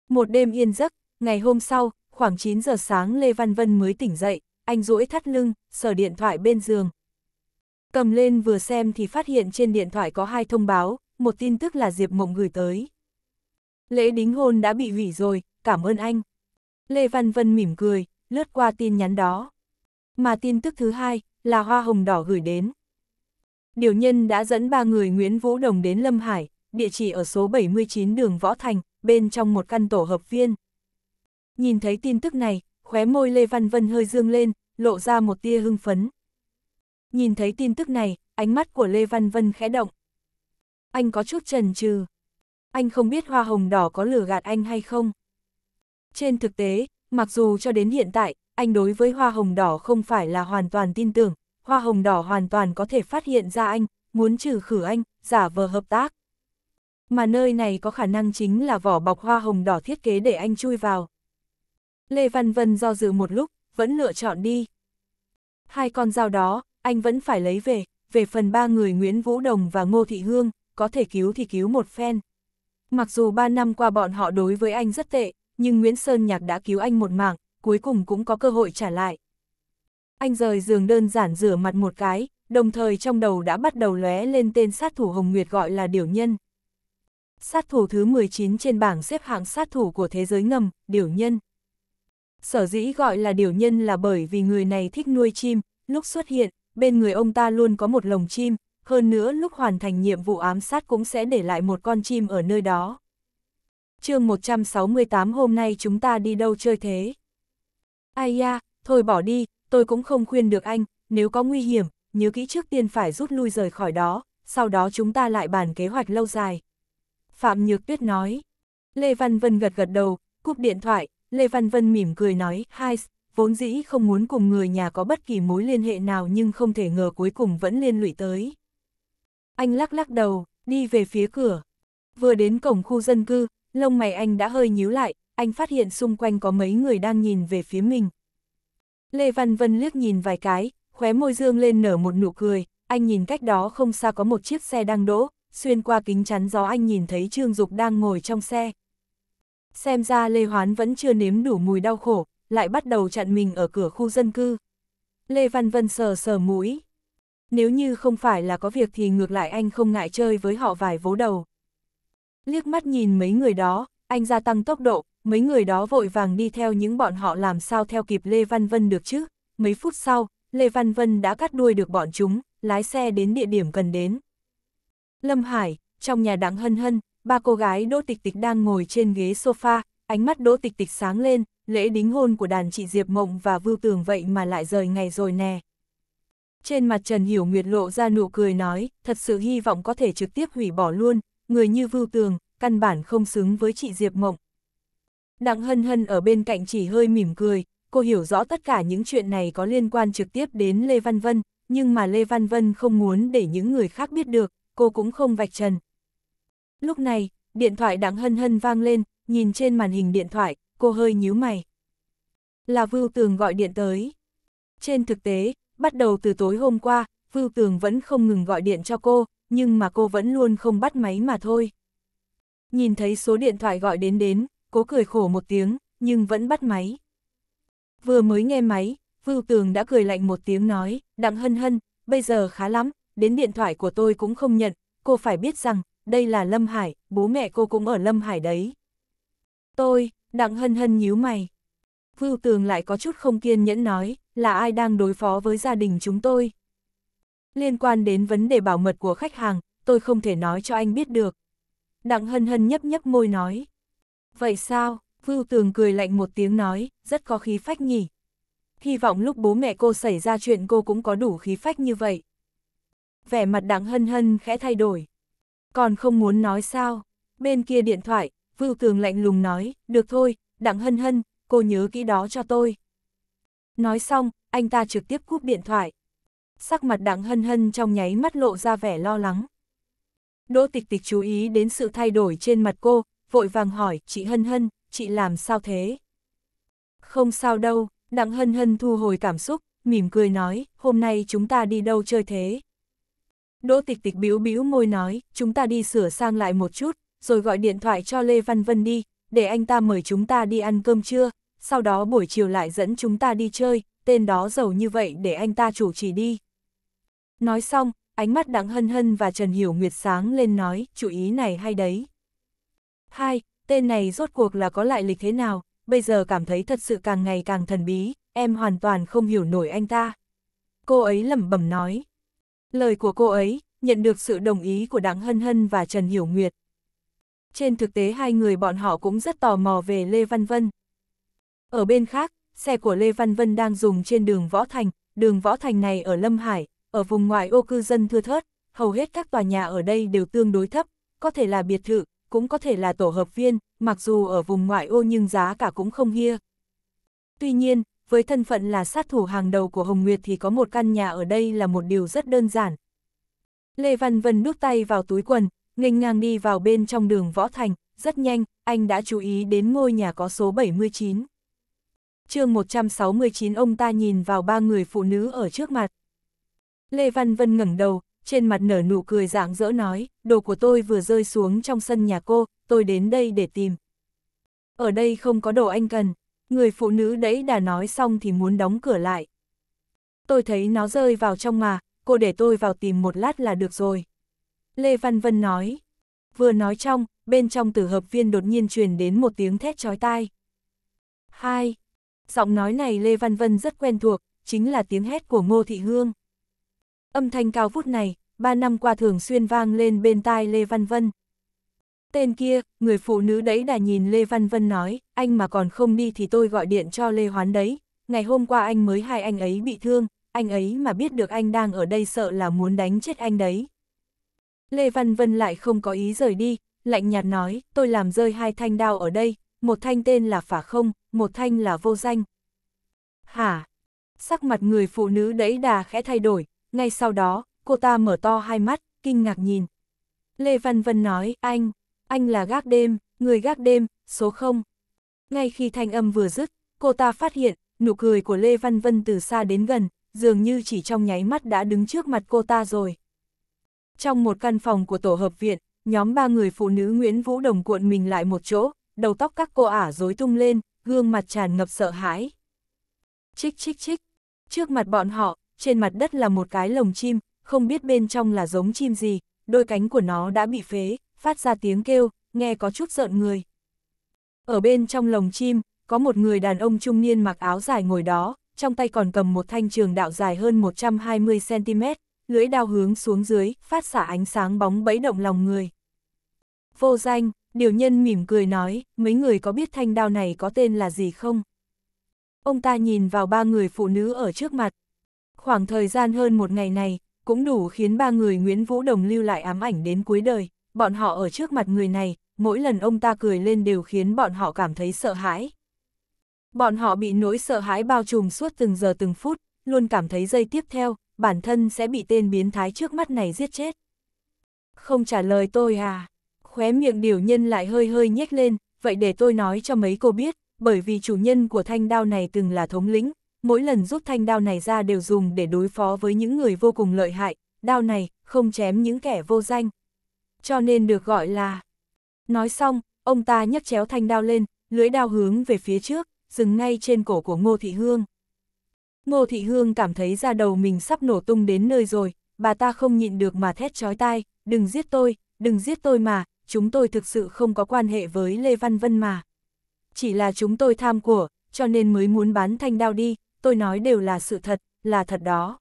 Một đêm yên giấc, ngày hôm sau, khoảng 9 giờ sáng Lê Văn Vân mới tỉnh dậy, anh duỗi thắt lưng, sở điện thoại bên giường. Cầm lên vừa xem thì phát hiện trên điện thoại có hai thông báo, một tin tức là Diệp Mộng gửi tới. Lễ đính hôn đã bị hủy rồi, cảm ơn anh. Lê Văn Vân mỉm cười, lướt qua tin nhắn đó. Mà tin tức thứ hai là Hoa Hồng Đỏ gửi đến. Điều nhân đã dẫn ba người Nguyễn Vũ Đồng đến Lâm Hải, địa chỉ ở số 79 đường Võ Thành, bên trong một căn tổ hợp viên. Nhìn thấy tin tức này, khóe môi Lê Văn Vân hơi dương lên, lộ ra một tia hưng phấn. Nhìn thấy tin tức này, ánh mắt của Lê Văn Vân khẽ động. Anh có chút trần trừ. Anh không biết hoa hồng đỏ có lừa gạt anh hay không. Trên thực tế, mặc dù cho đến hiện tại, anh đối với hoa hồng đỏ không phải là hoàn toàn tin tưởng, hoa hồng đỏ hoàn toàn có thể phát hiện ra anh, muốn trừ khử anh, giả vờ hợp tác. Mà nơi này có khả năng chính là vỏ bọc hoa hồng đỏ thiết kế để anh chui vào. Lê Văn Vân do dự một lúc, vẫn lựa chọn đi. Hai con dao đó, anh vẫn phải lấy về, về phần ba người Nguyễn Vũ Đồng và Ngô Thị Hương, có thể cứu thì cứu một phen. Mặc dù ba năm qua bọn họ đối với anh rất tệ, nhưng Nguyễn Sơn Nhạc đã cứu anh một mạng, cuối cùng cũng có cơ hội trả lại. Anh rời giường đơn giản rửa mặt một cái, đồng thời trong đầu đã bắt đầu lóe lên tên sát thủ Hồng Nguyệt gọi là Điều Nhân. Sát thủ thứ 19 trên bảng xếp hạng sát thủ của thế giới ngầm, Điều Nhân. Sở dĩ gọi là điều nhân là bởi vì người này thích nuôi chim, lúc xuất hiện, bên người ông ta luôn có một lồng chim, hơn nữa lúc hoàn thành nhiệm vụ ám sát cũng sẽ để lại một con chim ở nơi đó. chương 168 hôm nay chúng ta đi đâu chơi thế? Ai da, thôi bỏ đi, tôi cũng không khuyên được anh, nếu có nguy hiểm, nhớ kỹ trước tiên phải rút lui rời khỏi đó, sau đó chúng ta lại bàn kế hoạch lâu dài. Phạm Nhược Tuyết nói. Lê Văn Vân gật gật đầu, cúp điện thoại, Lê Văn Vân mỉm cười nói, hai vốn dĩ không muốn cùng người nhà có bất kỳ mối liên hệ nào nhưng không thể ngờ cuối cùng vẫn liên lụy tới. Anh lắc lắc đầu, đi về phía cửa. Vừa đến cổng khu dân cư, lông mày anh đã hơi nhíu lại, anh phát hiện xung quanh có mấy người đang nhìn về phía mình. Lê Văn Vân liếc nhìn vài cái, khóe môi dương lên nở một nụ cười, anh nhìn cách đó không xa có một chiếc xe đang đỗ, xuyên qua kính chắn gió anh nhìn thấy Trương Dục đang ngồi trong xe, Xem ra Lê Hoán vẫn chưa nếm đủ mùi đau khổ, lại bắt đầu chặn mình ở cửa khu dân cư. Lê Văn Vân sờ sờ mũi. Nếu như không phải là có việc thì ngược lại anh không ngại chơi với họ vài vố đầu. Liếc mắt nhìn mấy người đó, anh gia tăng tốc độ, mấy người đó vội vàng đi theo những bọn họ làm sao theo kịp Lê Văn Vân được chứ. Mấy phút sau, Lê Văn Vân đã cắt đuôi được bọn chúng, lái xe đến địa điểm cần đến. Lâm Hải, trong nhà đặng hân hân, ba cô gái Đỗ Tịch Tịch đang ngồi trên ghế sofa, ánh mắt Đỗ Tịch Tịch sáng lên, lễ đính hôn của đàn chị Diệp Mộng và Vưu Tường vậy mà lại rời ngày rồi nè. Trên mặt Trần Hiểu Nguyệt lộ ra nụ cười nói, thật sự hy vọng có thể trực tiếp hủy bỏ luôn, người như Vưu Tường, căn bản không xứng với chị Diệp Mộng. Đặng hân hân ở bên cạnh chỉ hơi mỉm cười, cô hiểu rõ tất cả những chuyện này có liên quan trực tiếp đến Lê Văn Vân, nhưng mà Lê Văn Vân không muốn để những người khác biết được, cô cũng không vạch trần, Lúc này, điện thoại đặng hân hân vang lên, nhìn trên màn hình điện thoại, cô hơi nhíu mày. Là Vưu Tường gọi điện tới. Trên thực tế, bắt đầu từ tối hôm qua, Vưu Tường vẫn không ngừng gọi điện cho cô, nhưng mà cô vẫn luôn không bắt máy mà thôi. Nhìn thấy số điện thoại gọi đến đến, cố cười khổ một tiếng, nhưng vẫn bắt máy. Vừa mới nghe máy, Vưu Tường đã cười lạnh một tiếng nói, đặng hân hân, bây giờ khá lắm, đến điện thoại của tôi cũng không nhận, cô phải biết rằng, đây là Lâm Hải, bố mẹ cô cũng ở Lâm Hải đấy. Tôi, Đặng Hân Hân nhíu mày. Vưu Tường lại có chút không kiên nhẫn nói, là ai đang đối phó với gia đình chúng tôi? Liên quan đến vấn đề bảo mật của khách hàng, tôi không thể nói cho anh biết được. Đặng Hân Hân nhấp nhấp môi nói. Vậy sao? Vưu Tường cười lạnh một tiếng nói, rất có khí phách nhỉ. Hy vọng lúc bố mẹ cô xảy ra chuyện cô cũng có đủ khí phách như vậy. Vẻ mặt đặng hân hân khẽ thay đổi. Còn không muốn nói sao? Bên kia điện thoại, Vưu Tường lạnh lùng nói, được thôi, đặng hân hân, cô nhớ kỹ đó cho tôi. Nói xong, anh ta trực tiếp cúp điện thoại. Sắc mặt đặng hân hân trong nháy mắt lộ ra vẻ lo lắng. Đỗ tịch tịch chú ý đến sự thay đổi trên mặt cô, vội vàng hỏi, chị hân hân, chị làm sao thế? Không sao đâu, đặng hân hân thu hồi cảm xúc, mỉm cười nói, hôm nay chúng ta đi đâu chơi thế? Đỗ Tịch Tịch bĩu bĩu môi nói, chúng ta đi sửa sang lại một chút, rồi gọi điện thoại cho Lê Văn Vân đi, để anh ta mời chúng ta đi ăn cơm trưa, sau đó buổi chiều lại dẫn chúng ta đi chơi, tên đó giàu như vậy để anh ta chủ trì đi. Nói xong, ánh mắt Đặng Hân Hân và Trần Hiểu Nguyệt sáng lên nói, chú ý này hay đấy. Hai, tên này rốt cuộc là có lại lịch thế nào, bây giờ cảm thấy thật sự càng ngày càng thần bí, em hoàn toàn không hiểu nổi anh ta. Cô ấy lẩm bẩm nói, Lời của cô ấy, nhận được sự đồng ý của Đặng Hân Hân và Trần Hiểu Nguyệt. Trên thực tế hai người bọn họ cũng rất tò mò về Lê Văn Vân. Ở bên khác, xe của Lê Văn Vân đang dùng trên đường Võ Thành, đường Võ Thành này ở Lâm Hải, ở vùng ngoại ô cư dân thưa thớt, hầu hết các tòa nhà ở đây đều tương đối thấp, có thể là biệt thự, cũng có thể là tổ hợp viên, mặc dù ở vùng ngoại ô nhưng giá cả cũng không hia. Tuy nhiên, với thân phận là sát thủ hàng đầu của Hồng Nguyệt thì có một căn nhà ở đây là một điều rất đơn giản. Lê Văn Vân đút tay vào túi quần, nghênh ngang đi vào bên trong đường Võ Thành, rất nhanh, anh đã chú ý đến ngôi nhà có số 79. chương 169 ông ta nhìn vào ba người phụ nữ ở trước mặt. Lê Văn Vân ngẩng đầu, trên mặt nở nụ cười dạng dỡ nói, đồ của tôi vừa rơi xuống trong sân nhà cô, tôi đến đây để tìm. Ở đây không có đồ anh cần. Người phụ nữ đấy đã nói xong thì muốn đóng cửa lại. Tôi thấy nó rơi vào trong mà, cô để tôi vào tìm một lát là được rồi. Lê Văn Vân nói. Vừa nói trong, bên trong tử hợp viên đột nhiên truyền đến một tiếng thét chói tai. Hai. Giọng nói này Lê Văn Vân rất quen thuộc, chính là tiếng hét của Ngô Thị Hương. Âm thanh cao vút này, ba năm qua thường xuyên vang lên bên tai Lê Văn Vân. Tên kia, người phụ nữ đấy đã nhìn Lê Văn Vân nói, anh mà còn không đi thì tôi gọi điện cho Lê Hoán đấy, ngày hôm qua anh mới hai anh ấy bị thương, anh ấy mà biết được anh đang ở đây sợ là muốn đánh chết anh đấy. Lê Văn Vân lại không có ý rời đi, lạnh nhạt nói, tôi làm rơi hai thanh đao ở đây, một thanh tên là phả không, một thanh là vô danh. Hả? Sắc mặt người phụ nữ đấy đà khẽ thay đổi, ngay sau đó, cô ta mở to hai mắt, kinh ngạc nhìn. Lê Văn Vân nói, anh, anh là gác đêm, người gác đêm, số 0. Ngay khi thanh âm vừa dứt, cô ta phát hiện, nụ cười của Lê Văn Vân từ xa đến gần, dường như chỉ trong nháy mắt đã đứng trước mặt cô ta rồi. Trong một căn phòng của tổ hợp viện, nhóm ba người phụ nữ Nguyễn Vũ Đồng cuộn mình lại một chỗ, đầu tóc các cô ả rối tung lên, gương mặt tràn ngập sợ hãi. Chích chích chích, trước mặt bọn họ, trên mặt đất là một cái lồng chim, không biết bên trong là giống chim gì, đôi cánh của nó đã bị phế, phát ra tiếng kêu, nghe có chút giận người. Ở bên trong lồng chim, có một người đàn ông trung niên mặc áo dài ngồi đó, trong tay còn cầm một thanh trường đạo dài hơn 120cm, lưỡi đao hướng xuống dưới, phát xả ánh sáng bóng bẫy động lòng người. Vô danh, điều nhân mỉm cười nói, mấy người có biết thanh đao này có tên là gì không? Ông ta nhìn vào ba người phụ nữ ở trước mặt. Khoảng thời gian hơn một ngày này, cũng đủ khiến ba người Nguyễn Vũ Đồng lưu lại ám ảnh đến cuối đời bọn họ ở trước mặt người này, mỗi lần ông ta cười lên đều khiến bọn họ cảm thấy sợ hãi. Bọn họ bị nỗi sợ hãi bao trùm suốt từng giờ từng phút, luôn cảm thấy giây tiếp theo, bản thân sẽ bị tên biến thái trước mắt này giết chết. Không trả lời tôi à? Khóe miệng điều nhân lại hơi hơi nhếch lên, vậy để tôi nói cho mấy cô biết, bởi vì chủ nhân của thanh đao này từng là thống lĩnh, mỗi lần rút thanh đao này ra đều dùng để đối phó với những người vô cùng lợi hại, đao này không chém những kẻ vô danh, cho nên được gọi là. Nói xong, ông ta nhấc chéo thanh đao lên, lưỡi đao hướng về phía trước, dừng ngay trên cổ của Ngô Thị Hương. Ngô Thị Hương cảm thấy ra đầu mình sắp nổ tung đến nơi rồi, bà ta không nhịn được mà thét chói tai, đừng giết tôi, đừng giết tôi mà, chúng tôi thực sự không có quan hệ với Lê Văn Vân mà. Chỉ là chúng tôi tham của, cho nên mới muốn bán thanh đao đi, tôi nói đều là sự thật, là thật đó.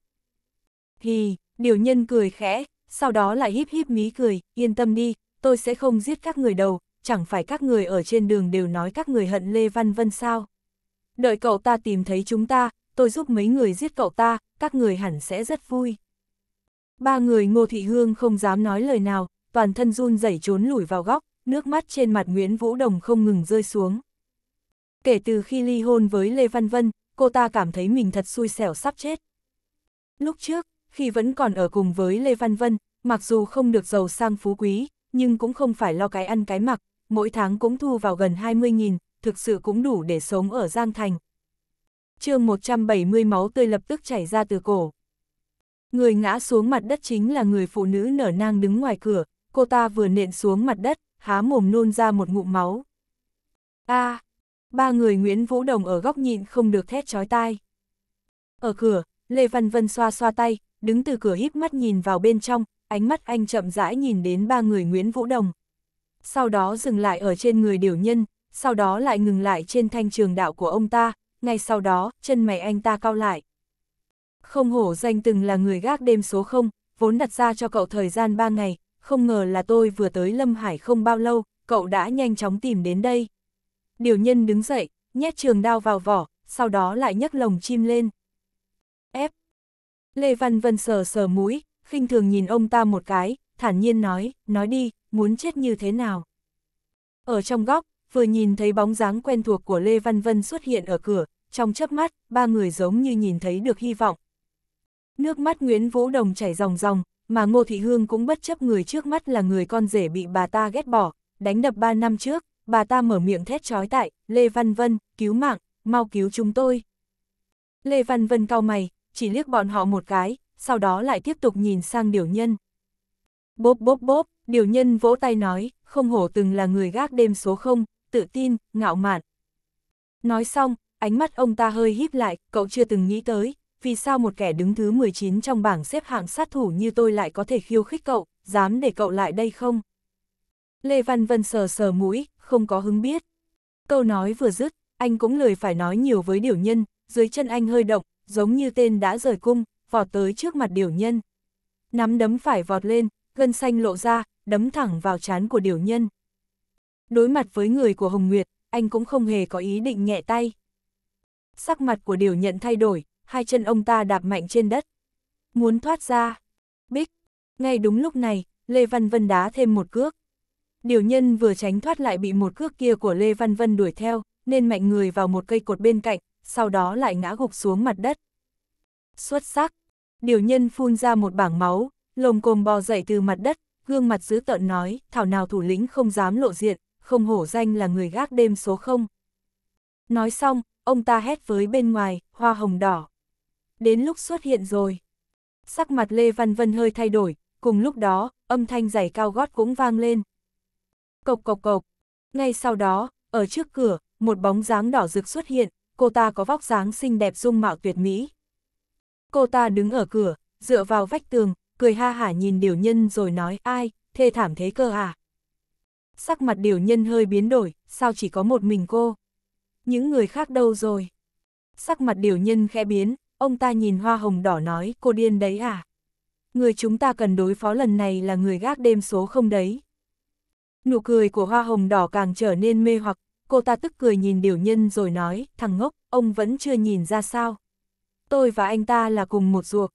Hì, điều nhân cười khẽ, sau đó lại híp híp mí cười, yên tâm đi, tôi sẽ không giết các người đâu chẳng phải các người ở trên đường đều nói các người hận Lê Văn Vân sao. Đợi cậu ta tìm thấy chúng ta, tôi giúp mấy người giết cậu ta, các người hẳn sẽ rất vui. Ba người Ngô Thị Hương không dám nói lời nào, toàn thân run rẩy trốn lủi vào góc, nước mắt trên mặt Nguyễn Vũ Đồng không ngừng rơi xuống. Kể từ khi ly hôn với Lê Văn Vân, cô ta cảm thấy mình thật xui xẻo sắp chết. Lúc trước, khi vẫn còn ở cùng với Lê Văn Vân, mặc dù không được giàu sang phú quý, nhưng cũng không phải lo cái ăn cái mặc, mỗi tháng cũng thu vào gần 20.000, thực sự cũng đủ để sống ở Giang Thành. chương 170 máu tươi lập tức chảy ra từ cổ. Người ngã xuống mặt đất chính là người phụ nữ nở nang đứng ngoài cửa, cô ta vừa nện xuống mặt đất, há mồm nôn ra một ngụm máu. a à, ba người Nguyễn Vũ Đồng ở góc nhịn không được thét chói tai. Ở cửa, Lê Văn Vân xoa xoa tay, đứng từ cửa híp mắt nhìn vào bên trong, ánh mắt anh chậm rãi nhìn đến ba người Nguyễn Vũ Đồng. Sau đó dừng lại ở trên người điều nhân, sau đó lại ngừng lại trên thanh trường đạo của ông ta, ngay sau đó, chân mày anh ta cao lại. Không hổ danh từng là người gác đêm số 0, vốn đặt ra cho cậu thời gian 3 ngày, không ngờ là tôi vừa tới Lâm Hải không bao lâu, cậu đã nhanh chóng tìm đến đây. Điều nhân đứng dậy, nhét trường đao vào vỏ, sau đó lại nhấc lồng chim lên. Ép, Lê Văn Vân sờ sờ mũi, khinh thường nhìn ông ta một cái, thản nhiên nói, nói đi, muốn chết như thế nào. Ở trong góc, vừa nhìn thấy bóng dáng quen thuộc của Lê Văn Vân xuất hiện ở cửa, trong chớp mắt, ba người giống như nhìn thấy được hy vọng. Nước mắt Nguyễn Vũ Đồng chảy ròng ròng, mà Ngô Thị Hương cũng bất chấp người trước mắt là người con rể bị bà ta ghét bỏ, đánh đập ba năm trước, bà ta mở miệng thét trói tại, Lê Văn Vân, cứu mạng, mau cứu chúng tôi. Lê Văn Vân cau mày, chỉ liếc bọn họ một cái, sau đó lại tiếp tục nhìn sang điều nhân. Bốp bốp bốp, điều nhân vỗ tay nói, không hổ từng là người gác đêm số 0, tự tin, ngạo mạn. Nói xong, ánh mắt ông ta hơi híp lại, cậu chưa từng nghĩ tới, vì sao một kẻ đứng thứ 19 trong bảng xếp hạng sát thủ như tôi lại có thể khiêu khích cậu, dám để cậu lại đây không? Lê Văn Vân sờ sờ mũi, không có hứng biết. Câu nói vừa dứt, anh cũng lời phải nói nhiều với điều nhân, dưới chân anh hơi động, giống như tên đã rời cung, vọt tới trước mặt điều nhân. Nắm đấm phải vọt lên, gân xanh lộ ra, đấm thẳng vào trán của điều nhân. Đối mặt với người của Hồng Nguyệt, anh cũng không hề có ý định nhẹ tay. Sắc mặt của điều nhận thay đổi, hai chân ông ta đạp mạnh trên đất. Muốn thoát ra. Bích. Ngay đúng lúc này, Lê Văn Vân đá thêm một cước. Điều nhân vừa tránh thoát lại bị một cước kia của Lê Văn Vân đuổi theo, nên mạnh người vào một cây cột bên cạnh, sau đó lại ngã gục xuống mặt đất. Xuất sắc, điều nhân phun ra một bảng máu, lồng cồm bò dậy từ mặt đất, gương mặt dữ tợn nói, thảo nào thủ lĩnh không dám lộ diện, không hổ danh là người gác đêm số không. Nói xong, ông ta hét với bên ngoài, hoa hồng đỏ. Đến lúc xuất hiện rồi. Sắc mặt Lê Văn Vân hơi thay đổi, cùng lúc đó, âm thanh giày cao gót cũng vang lên. Cộc cộc cộc. Ngay sau đó, ở trước cửa, một bóng dáng đỏ rực xuất hiện, cô ta có vóc dáng xinh đẹp dung mạo tuyệt mỹ. Cô ta đứng ở cửa, dựa vào vách tường, cười ha hả nhìn điều nhân rồi nói ai, thê thảm thế cơ à. Sắc mặt điều nhân hơi biến đổi, sao chỉ có một mình cô? Những người khác đâu rồi? Sắc mặt điều nhân khẽ biến, ông ta nhìn hoa hồng đỏ nói cô điên đấy à? Người chúng ta cần đối phó lần này là người gác đêm số không đấy. Nụ cười của hoa hồng đỏ càng trở nên mê hoặc, cô ta tức cười nhìn điều nhân rồi nói, thằng ngốc, ông vẫn chưa nhìn ra sao. Tôi và anh ta là cùng một ruột.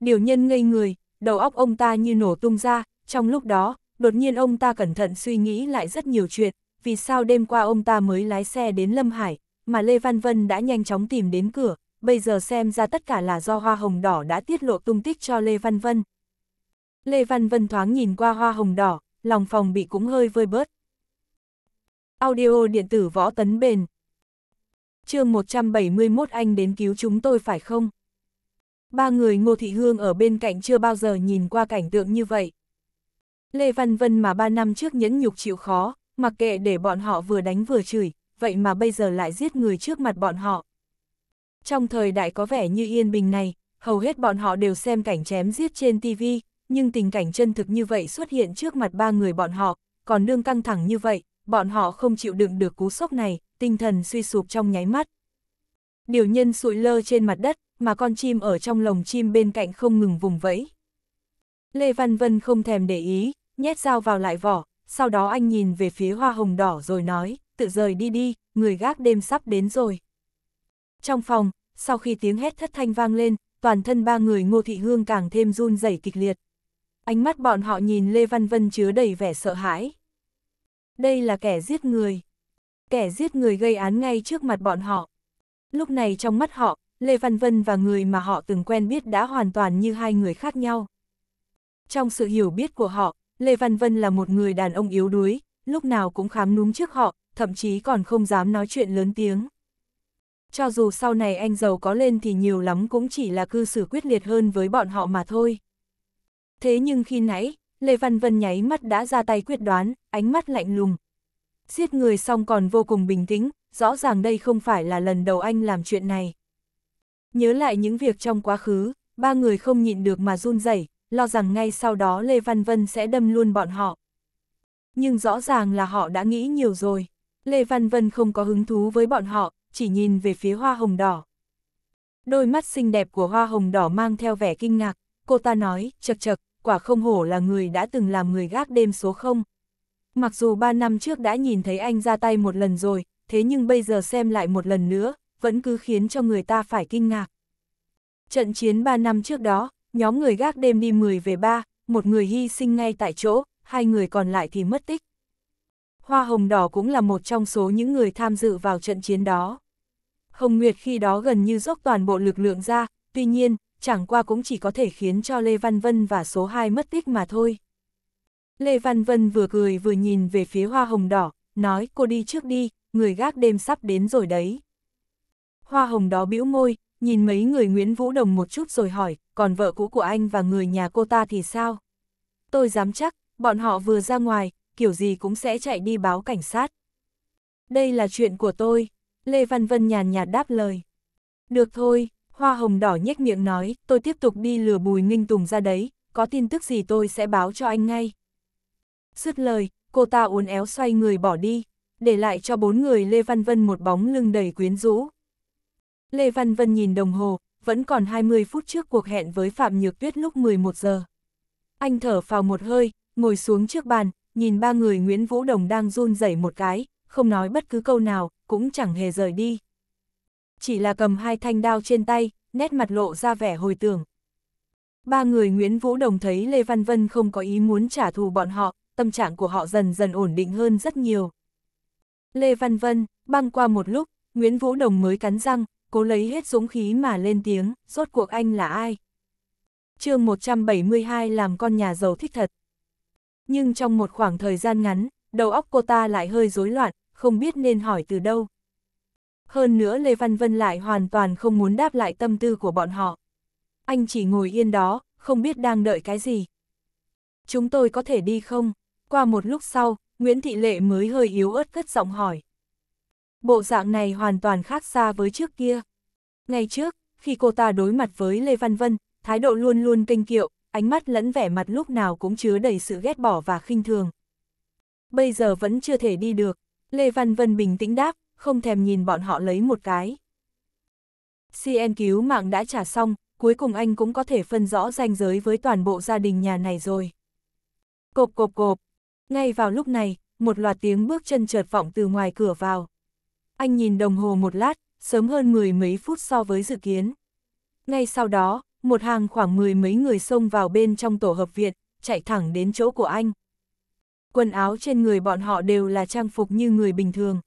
Điều nhân ngây người, đầu óc ông ta như nổ tung ra, trong lúc đó, đột nhiên ông ta cẩn thận suy nghĩ lại rất nhiều chuyện, vì sao đêm qua ông ta mới lái xe đến Lâm Hải, mà Lê Văn Vân đã nhanh chóng tìm đến cửa, bây giờ xem ra tất cả là do hoa hồng đỏ đã tiết lộ tung tích cho Lê Văn Vân. Lê Văn Vân thoáng nhìn qua hoa hồng đỏ, lòng phòng bị cũng hơi vơi bớt. Audio điện tử võ tấn bền. chương 171 anh đến cứu chúng tôi phải không? Ba người Ngô Thị Hương ở bên cạnh chưa bao giờ nhìn qua cảnh tượng như vậy. Lê Văn Vân mà ba năm trước nhẫn nhục chịu khó, mặc kệ để bọn họ vừa đánh vừa chửi, vậy mà bây giờ lại giết người trước mặt bọn họ. Trong thời đại có vẻ như yên bình này, hầu hết bọn họ đều xem cảnh chém giết trên TV, nhưng tình cảnh chân thực như vậy xuất hiện trước mặt ba người bọn họ, còn đương căng thẳng như vậy, bọn họ không chịu đựng được cú sốc này, tinh thần suy sụp trong nháy mắt. Điều nhân sụi lơ trên mặt đất, mà con chim ở trong lồng chim bên cạnh không ngừng vùng vẫy. Lê Văn Vân không thèm để ý, nhét dao vào lại vỏ, sau đó anh nhìn về phía hoa hồng đỏ rồi nói, tự rời đi đi, người gác đêm sắp đến rồi. Trong phòng, sau khi tiếng hét thất thanh vang lên, toàn thân ba người ngô thị hương càng thêm run rẩy kịch liệt. Ánh mắt bọn họ nhìn Lê Văn Vân chứa đầy vẻ sợ hãi. Đây là kẻ giết người. Kẻ giết người gây án ngay trước mặt bọn họ. Lúc này trong mắt họ, Lê Văn Vân và người mà họ từng quen biết đã hoàn toàn như hai người khác nhau. Trong sự hiểu biết của họ, Lê Văn Vân là một người đàn ông yếu đuối, lúc nào cũng khám núm trước họ, thậm chí còn không dám nói chuyện lớn tiếng. Cho dù sau này anh giàu có lên thì nhiều lắm cũng chỉ là cư xử quyết liệt hơn với bọn họ mà thôi. Thế nhưng khi nãy, Lê Văn Vân nháy mắt đã ra tay quyết đoán, ánh mắt lạnh lùng. Giết người xong còn vô cùng bình tĩnh, rõ ràng đây không phải là lần đầu anh làm chuyện này. Nhớ lại những việc trong quá khứ, ba người không nhịn được mà run rẩy, lo rằng ngay sau đó Lê Văn Vân sẽ đâm luôn bọn họ. Nhưng rõ ràng là họ đã nghĩ nhiều rồi. Lê Văn Vân không có hứng thú với bọn họ, chỉ nhìn về phía hoa hồng đỏ. Đôi mắt xinh đẹp của hoa hồng đỏ mang theo vẻ kinh ngạc, cô ta nói, chật chật, quả không hổ là người đã từng làm người gác đêm số 0. Mặc dù 3 năm trước đã nhìn thấy anh ra tay một lần rồi, thế nhưng bây giờ xem lại một lần nữa, vẫn cứ khiến cho người ta phải kinh ngạc. Trận chiến 3 năm trước đó, nhóm người gác đêm đi 10 về 3, một người hy sinh ngay tại chỗ, hai người còn lại thì mất tích. Hoa Hồng Đỏ cũng là một trong số những người tham dự vào trận chiến đó. Hồng Nguyệt khi đó gần như dốc toàn bộ lực lượng ra, tuy nhiên, chẳng qua cũng chỉ có thể khiến cho Lê Văn Vân và số 2 mất tích mà thôi. Lê Văn Vân vừa cười vừa nhìn về phía hoa hồng đỏ, nói cô đi trước đi, người gác đêm sắp đến rồi đấy. Hoa hồng đó bĩu môi, nhìn mấy người Nguyễn Vũ Đồng một chút rồi hỏi, còn vợ cũ của anh và người nhà cô ta thì sao? Tôi dám chắc, bọn họ vừa ra ngoài, kiểu gì cũng sẽ chạy đi báo cảnh sát. Đây là chuyện của tôi, Lê Văn Vân nhàn nhạt đáp lời. Được thôi, Hoa hồng đỏ nhếch miệng nói, tôi tiếp tục đi lừa bùi ninh tùng ra đấy, có tin tức gì tôi sẽ báo cho anh ngay. Dứt lời, cô ta uốn éo xoay người bỏ đi, để lại cho bốn người Lê Văn Vân một bóng lưng đầy quyến rũ. Lê Văn Vân nhìn đồng hồ, vẫn còn 20 phút trước cuộc hẹn với Phạm Nhược Tuyết lúc 11 giờ. Anh thở phào một hơi, ngồi xuống trước bàn, nhìn ba người Nguyễn Vũ Đồng đang run rẩy một cái, không nói bất cứ câu nào, cũng chẳng hề rời đi chỉ là cầm hai thanh đao trên tay, nét mặt lộ ra vẻ hồi tưởng. Ba người Nguyễn Vũ Đồng thấy Lê Văn Vân không có ý muốn trả thù bọn họ, tâm trạng của họ dần dần ổn định hơn rất nhiều. Lê Văn Vân, băng qua một lúc, Nguyễn Vũ Đồng mới cắn răng, cố lấy hết dũng khí mà lên tiếng, rốt cuộc anh là ai? chương 172 làm con nhà giàu thích thật. Nhưng trong một khoảng thời gian ngắn, đầu óc cô ta lại hơi rối loạn, không biết nên hỏi từ đâu. Hơn nữa Lê Văn Vân lại hoàn toàn không muốn đáp lại tâm tư của bọn họ. Anh chỉ ngồi yên đó, không biết đang đợi cái gì. Chúng tôi có thể đi không? Qua một lúc sau, Nguyễn Thị Lệ mới hơi yếu ớt cất giọng hỏi. Bộ dạng này hoàn toàn khác xa với trước kia. Ngày trước, khi cô ta đối mặt với Lê Văn Vân, thái độ luôn luôn kinh kiệu, ánh mắt lẫn vẻ mặt lúc nào cũng chứa đầy sự ghét bỏ và khinh thường. Bây giờ vẫn chưa thể đi được, Lê Văn Vân bình tĩnh đáp, không thèm nhìn bọn họ lấy một cái. CN cứu mạng đã trả xong, cuối cùng anh cũng có thể phân rõ ranh giới với toàn bộ gia đình nhà này rồi. Cộp cộp cộp, ngay vào lúc này, một loạt tiếng bước chân chợt vọng từ ngoài cửa vào. Anh nhìn đồng hồ một lát, sớm hơn mười mấy phút so với dự kiến. Ngay sau đó, một hàng khoảng mười mấy người xông vào bên trong tổ hợp viện, chạy thẳng đến chỗ của anh. Quần áo trên người bọn họ đều là trang phục như người bình thường,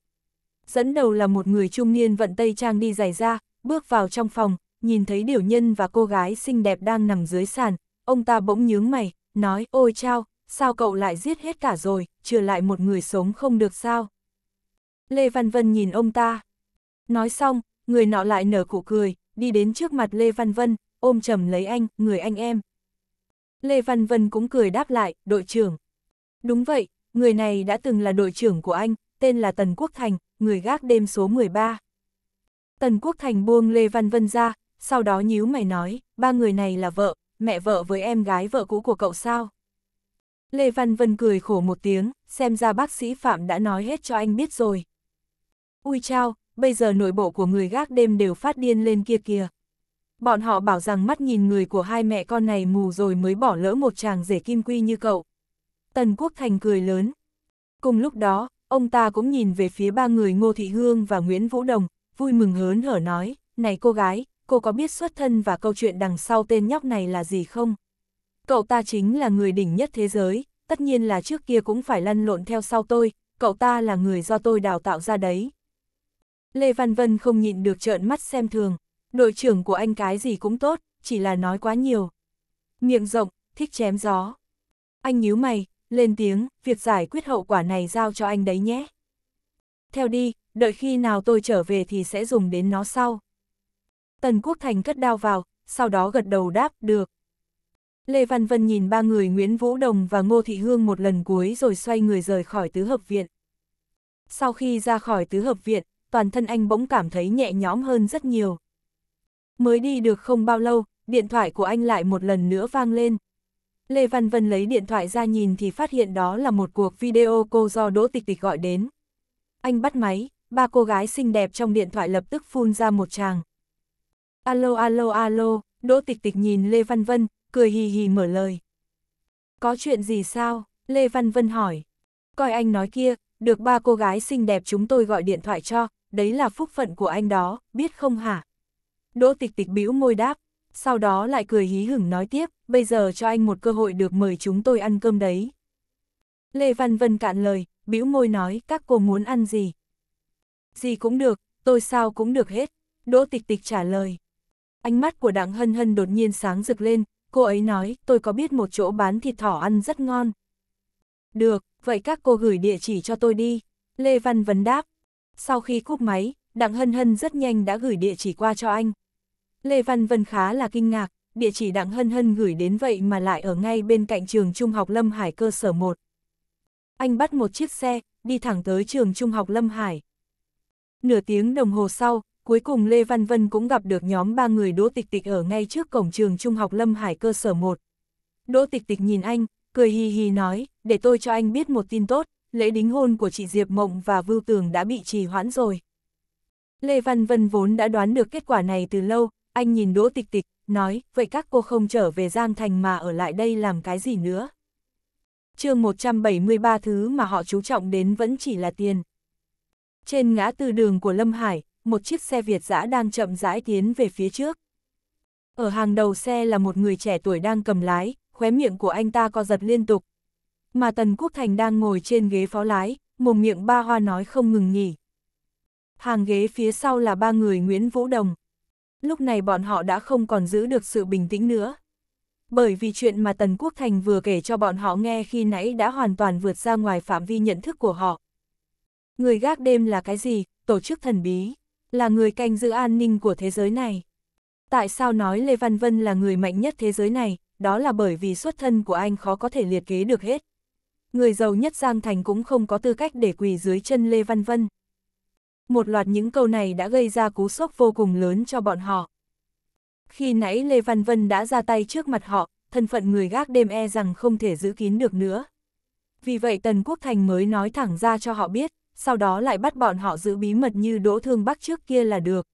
dẫn đầu là một người trung niên vận tây trang đi giày ra, bước vào trong phòng, nhìn thấy điều nhân và cô gái xinh đẹp đang nằm dưới sàn, ông ta bỗng nhướng mày, nói ôi chao, sao cậu lại giết hết cả rồi, trừ lại một người sống không được sao. Lê Văn Vân nhìn ông ta. Nói xong, người nọ lại nở cụ cười, đi đến trước mặt Lê Văn Vân, ôm chầm lấy anh, người anh em. Lê Văn Vân cũng cười đáp lại, đội trưởng. Đúng vậy, người này đã từng là đội trưởng của anh, tên là Tần Quốc Thành, người gác đêm số 13. Tần Quốc Thành buông Lê Văn Vân ra, sau đó nhíu mày nói, ba người này là vợ, mẹ vợ với em gái vợ cũ của cậu sao? Lê Văn Vân cười khổ một tiếng, xem ra bác sĩ Phạm đã nói hết cho anh biết rồi. Ui chao, bây giờ nội bộ của người gác đêm đều phát điên lên kia kìa. Bọn họ bảo rằng mắt nhìn người của hai mẹ con này mù rồi mới bỏ lỡ một chàng rể kim quy như cậu. Tần Quốc Thành cười lớn. Cùng lúc đó, Ông ta cũng nhìn về phía ba người Ngô Thị Hương và Nguyễn Vũ Đồng, vui mừng hớn hở nói, này cô gái, cô có biết xuất thân và câu chuyện đằng sau tên nhóc này là gì không? Cậu ta chính là người đỉnh nhất thế giới, tất nhiên là trước kia cũng phải lăn lộn theo sau tôi, cậu ta là người do tôi đào tạo ra đấy. Lê Văn Vân không nhịn được trợn mắt xem thường, đội trưởng của anh cái gì cũng tốt, chỉ là nói quá nhiều. Miệng rộng, thích chém gió. Anh nhíu mày, lên tiếng, việc giải quyết hậu quả này giao cho anh đấy nhé. Theo đi, đợi khi nào tôi trở về thì sẽ dùng đến nó sau. Tần Quốc Thành cất đao vào, sau đó gật đầu đáp, được. Lê Văn Vân nhìn ba người Nguyễn Vũ Đồng và Ngô Thị Hương một lần cuối rồi xoay người rời khỏi tứ hợp viện. Sau khi ra khỏi tứ hợp viện, toàn thân anh bỗng cảm thấy nhẹ nhõm hơn rất nhiều. Mới đi được không bao lâu, điện thoại của anh lại một lần nữa vang lên. Lê Văn Vân lấy điện thoại ra nhìn thì phát hiện đó là một cuộc video cô do Đỗ Tịch Tịch gọi đến. Anh bắt máy, ba cô gái xinh đẹp trong điện thoại lập tức phun ra một tràng. Alo alo alo, Đỗ Tịch Tịch nhìn Lê Văn Vân, cười hì hì mở lời. Có chuyện gì sao? Lê Văn Vân hỏi. Coi anh nói kia, được ba cô gái xinh đẹp chúng tôi gọi điện thoại cho, đấy là phúc phận của anh đó, biết không hả? Đỗ Tịch Tịch bĩu môi đáp, sau đó lại cười hí hửng nói tiếp bây giờ cho anh một cơ hội được mời chúng tôi ăn cơm đấy. Lê Văn Vân cạn lời, bĩu môi nói các cô muốn ăn gì. Gì cũng được, tôi sao cũng được hết, Đỗ Tịch Tịch trả lời. Ánh mắt của Đặng Hân Hân đột nhiên sáng rực lên, cô ấy nói tôi có biết một chỗ bán thịt thỏ ăn rất ngon. Được, vậy các cô gửi địa chỉ cho tôi đi, Lê Văn Vân đáp. Sau khi cúp máy, Đặng Hân Hân rất nhanh đã gửi địa chỉ qua cho anh. Lê Văn Vân khá là kinh ngạc, địa chỉ đặng hân hân gửi đến vậy mà lại ở ngay bên cạnh trường trung học Lâm Hải cơ sở 1. Anh bắt một chiếc xe, đi thẳng tới trường trung học Lâm Hải. Nửa tiếng đồng hồ sau, cuối cùng Lê Văn Vân cũng gặp được nhóm ba người Đỗ Tịch Tịch ở ngay trước cổng trường trung học Lâm Hải cơ sở 1. Đỗ Tịch Tịch nhìn anh, cười hì hì nói, để tôi cho anh biết một tin tốt, lễ đính hôn của chị Diệp Mộng và Vưu Tường đã bị trì hoãn rồi. Lê Văn Vân vốn đã đoán được kết quả này từ lâu, anh nhìn Đỗ Tịch Tịch, nói, vậy các cô không trở về Giang Thành mà ở lại đây làm cái gì nữa. chương 173 thứ mà họ chú trọng đến vẫn chỉ là tiền. Trên ngã tư đường của Lâm Hải, một chiếc xe Việt dã đang chậm rãi tiến về phía trước. Ở hàng đầu xe là một người trẻ tuổi đang cầm lái, khóe miệng của anh ta co giật liên tục. Mà Tần Quốc Thành đang ngồi trên ghế phó lái, mồm miệng ba hoa nói không ngừng nghỉ. Hàng ghế phía sau là ba người Nguyễn Vũ Đồng, lúc này bọn họ đã không còn giữ được sự bình tĩnh nữa. Bởi vì chuyện mà Tần Quốc Thành vừa kể cho bọn họ nghe khi nãy đã hoàn toàn vượt ra ngoài phạm vi nhận thức của họ. Người gác đêm là cái gì? Tổ chức thần bí. Là người canh giữ an ninh của thế giới này. Tại sao nói Lê Văn Vân là người mạnh nhất thế giới này? Đó là bởi vì xuất thân của anh khó có thể liệt kế được hết. Người giàu nhất Giang Thành cũng không có tư cách để quỳ dưới chân Lê Văn Vân một loạt những câu này đã gây ra cú sốc vô cùng lớn cho bọn họ. Khi nãy Lê Văn Vân đã ra tay trước mặt họ, thân phận người gác đêm e rằng không thể giữ kín được nữa. Vì vậy Tần Quốc Thành mới nói thẳng ra cho họ biết, sau đó lại bắt bọn họ giữ bí mật như Đỗ Thương Bắc trước kia là được.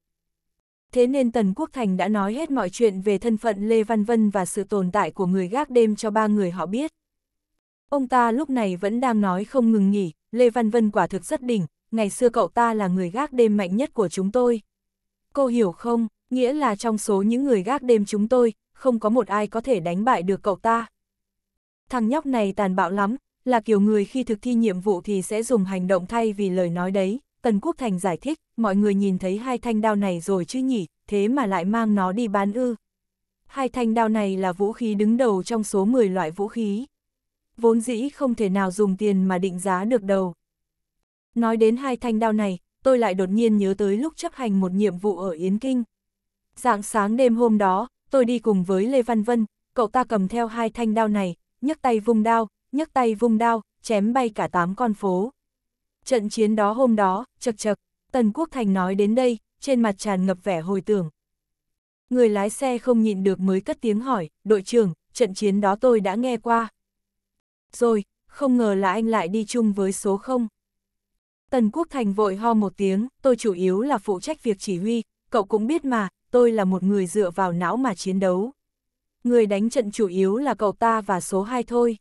Thế nên Tần Quốc Thành đã nói hết mọi chuyện về thân phận Lê Văn Vân và sự tồn tại của người gác đêm cho ba người họ biết. Ông ta lúc này vẫn đang nói không ngừng nghỉ, Lê Văn Vân quả thực rất đỉnh, ngày xưa cậu ta là người gác đêm mạnh nhất của chúng tôi. Cô hiểu không, nghĩa là trong số những người gác đêm chúng tôi, không có một ai có thể đánh bại được cậu ta. Thằng nhóc này tàn bạo lắm, là kiểu người khi thực thi nhiệm vụ thì sẽ dùng hành động thay vì lời nói đấy. Tần Quốc Thành giải thích, mọi người nhìn thấy hai thanh đao này rồi chứ nhỉ, thế mà lại mang nó đi bán ư. Hai thanh đao này là vũ khí đứng đầu trong số 10 loại vũ khí. Vốn dĩ không thể nào dùng tiền mà định giá được đầu. Nói đến hai thanh đao này, tôi lại đột nhiên nhớ tới lúc chấp hành một nhiệm vụ ở Yến Kinh. Dạng sáng đêm hôm đó, tôi đi cùng với Lê Văn Vân, cậu ta cầm theo hai thanh đao này, nhấc tay vung đao, nhấc tay vung đao, chém bay cả tám con phố. Trận chiến đó hôm đó, chật chật, Tần Quốc Thành nói đến đây, trên mặt tràn ngập vẻ hồi tưởng. Người lái xe không nhịn được mới cất tiếng hỏi, đội trưởng, trận chiến đó tôi đã nghe qua. Rồi, không ngờ là anh lại đi chung với số 0. Tần Quốc Thành vội ho một tiếng, tôi chủ yếu là phụ trách việc chỉ huy, cậu cũng biết mà, tôi là một người dựa vào não mà chiến đấu. Người đánh trận chủ yếu là cậu ta và số 2 thôi.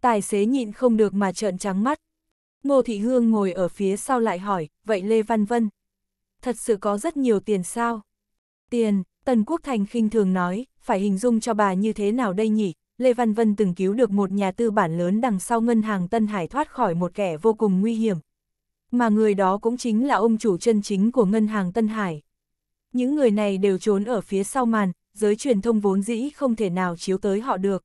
Tài xế nhịn không được mà trợn trắng mắt. Ngô Thị Hương ngồi ở phía sau lại hỏi, vậy Lê Văn Vân? Thật sự có rất nhiều tiền sao? Tiền, Tần Quốc Thành khinh thường nói, phải hình dung cho bà như thế nào đây nhỉ? Lê Văn Vân từng cứu được một nhà tư bản lớn đằng sau ngân hàng Tân Hải thoát khỏi một kẻ vô cùng nguy hiểm, mà người đó cũng chính là ông chủ chân chính của ngân hàng Tân Hải. Những người này đều trốn ở phía sau màn, giới truyền thông vốn dĩ không thể nào chiếu tới họ được.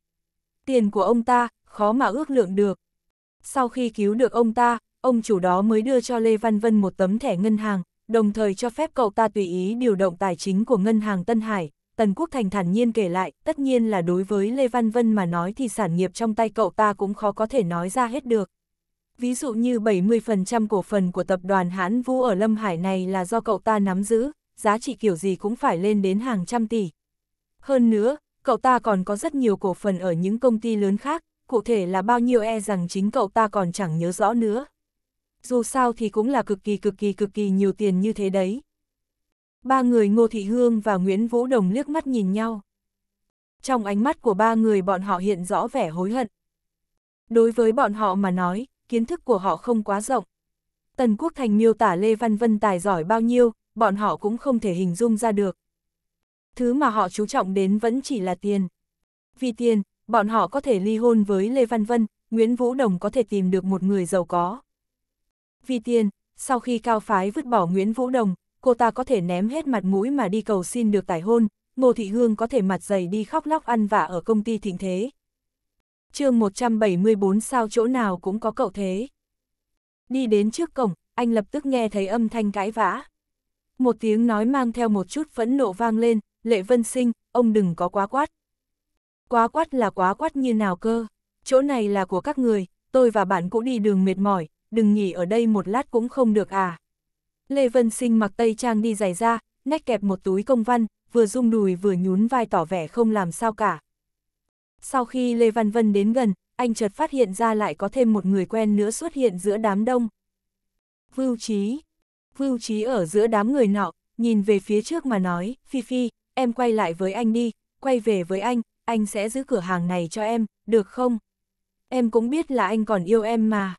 Tiền của ông ta, khó mà ước lượng được. Sau khi cứu được ông ta, ông chủ đó mới đưa cho Lê Văn Vân một tấm thẻ ngân hàng, đồng thời cho phép cậu ta tùy ý điều động tài chính của ngân hàng Tân Hải. Tần Quốc Thành thản nhiên kể lại, tất nhiên là đối với Lê Văn Vân mà nói thì sản nghiệp trong tay cậu ta cũng khó có thể nói ra hết được ví dụ như 70% cổ phần của tập đoàn Hán Vũ ở Lâm Hải này là do cậu ta nắm giữ, giá trị kiểu gì cũng phải lên đến hàng trăm tỷ. Hơn nữa, cậu ta còn có rất nhiều cổ phần ở những công ty lớn khác, cụ thể là bao nhiêu e rằng chính cậu ta còn chẳng nhớ rõ nữa. Dù sao thì cũng là cực kỳ cực kỳ cực kỳ nhiều tiền như thế đấy. Ba người Ngô Thị Hương và Nguyễn Vũ Đồng liếc mắt nhìn nhau. Trong ánh mắt của ba người bọn họ hiện rõ vẻ hối hận. Đối với bọn họ mà nói, kiến thức của họ không quá rộng. Tần Quốc Thành miêu tả Lê Văn Vân tài giỏi bao nhiêu, bọn họ cũng không thể hình dung ra được. Thứ mà họ chú trọng đến vẫn chỉ là tiền. Vì tiền, bọn họ có thể ly hôn với Lê Văn Vân, Nguyễn Vũ Đồng có thể tìm được một người giàu có. Vì tiền, sau khi Cao Phái vứt bỏ Nguyễn Vũ Đồng, cô ta có thể ném hết mặt mũi mà đi cầu xin được tài hôn, Ngô Thị Hương có thể mặt dày đi khóc lóc ăn vạ ở công ty thịnh thế, chương 174 sao chỗ nào cũng có cậu thế. Đi đến trước cổng, anh lập tức nghe thấy âm thanh cãi vã. Một tiếng nói mang theo một chút phẫn nộ vang lên, lệ vân sinh, ông đừng có quá quát. Quá quát là quá quát như nào cơ, chỗ này là của các người, tôi và bạn cũng đi đường mệt mỏi, đừng nghỉ ở đây một lát cũng không được à. Lê Vân Sinh mặc tây trang đi giày ra, nét kẹp một túi công văn, vừa rung đùi vừa nhún vai tỏ vẻ không làm sao cả. Sau khi Lê Văn Vân đến gần, anh chợt phát hiện ra lại có thêm một người quen nữa xuất hiện giữa đám đông. Vưu Trí Vưu Trí ở giữa đám người nọ, nhìn về phía trước mà nói, Phi Phi, em quay lại với anh đi, quay về với anh, anh sẽ giữ cửa hàng này cho em, được không? Em cũng biết là anh còn yêu em mà.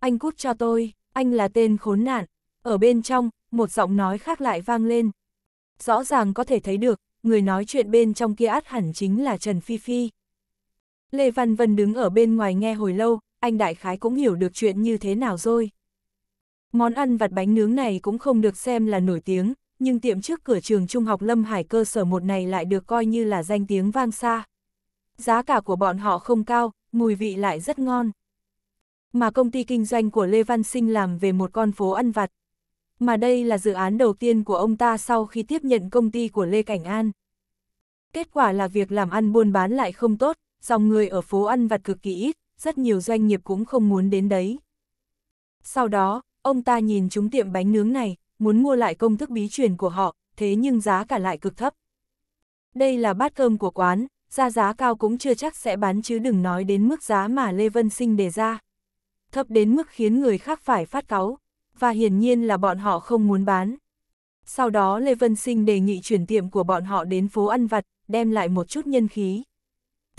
Anh cút cho tôi, anh là tên khốn nạn. Ở bên trong, một giọng nói khác lại vang lên. Rõ ràng có thể thấy được, người nói chuyện bên trong kia át hẳn chính là Trần Phi Phi. Lê Văn Vân đứng ở bên ngoài nghe hồi lâu, anh đại khái cũng hiểu được chuyện như thế nào rồi. Món ăn vặt bánh nướng này cũng không được xem là nổi tiếng, nhưng tiệm trước cửa trường trung học Lâm Hải cơ sở một này lại được coi như là danh tiếng vang xa. Giá cả của bọn họ không cao, mùi vị lại rất ngon. Mà công ty kinh doanh của Lê Văn Sinh làm về một con phố ăn vặt. Mà đây là dự án đầu tiên của ông ta sau khi tiếp nhận công ty của Lê Cảnh An. Kết quả là việc làm ăn buôn bán lại không tốt, dòng người ở phố ăn vặt cực kỳ ít, rất nhiều doanh nghiệp cũng không muốn đến đấy. Sau đó, ông ta nhìn chúng tiệm bánh nướng này, muốn mua lại công thức bí truyền của họ, thế nhưng giá cả lại cực thấp. Đây là bát cơm của quán, ra giá cao cũng chưa chắc sẽ bán chứ đừng nói đến mức giá mà Lê Vân Sinh đề ra. Thấp đến mức khiến người khác phải phát cáu, và hiển nhiên là bọn họ không muốn bán. Sau đó Lê Vân Sinh đề nghị chuyển tiệm của bọn họ đến phố ăn vặt, đem lại một chút nhân khí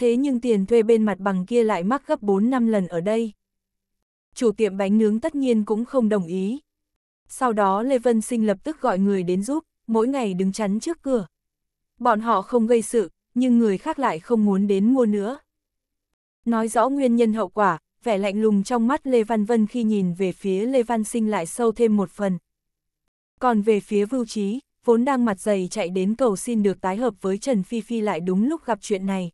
thế nhưng tiền thuê bên mặt bằng kia lại mắc gấp 4-5 lần ở đây. Chủ tiệm bánh nướng tất nhiên cũng không đồng ý. Sau đó Lê Vân Sinh lập tức gọi người đến giúp, mỗi ngày đứng chắn trước cửa. Bọn họ không gây sự, nhưng người khác lại không muốn đến mua nữa. Nói rõ nguyên nhân hậu quả, vẻ lạnh lùng trong mắt Lê Văn Vân khi nhìn về phía Lê Văn Sinh lại sâu thêm một phần. Còn về phía Vưu Trí, vốn đang mặt dày chạy đến cầu xin được tái hợp với Trần Phi Phi lại đúng lúc gặp chuyện này.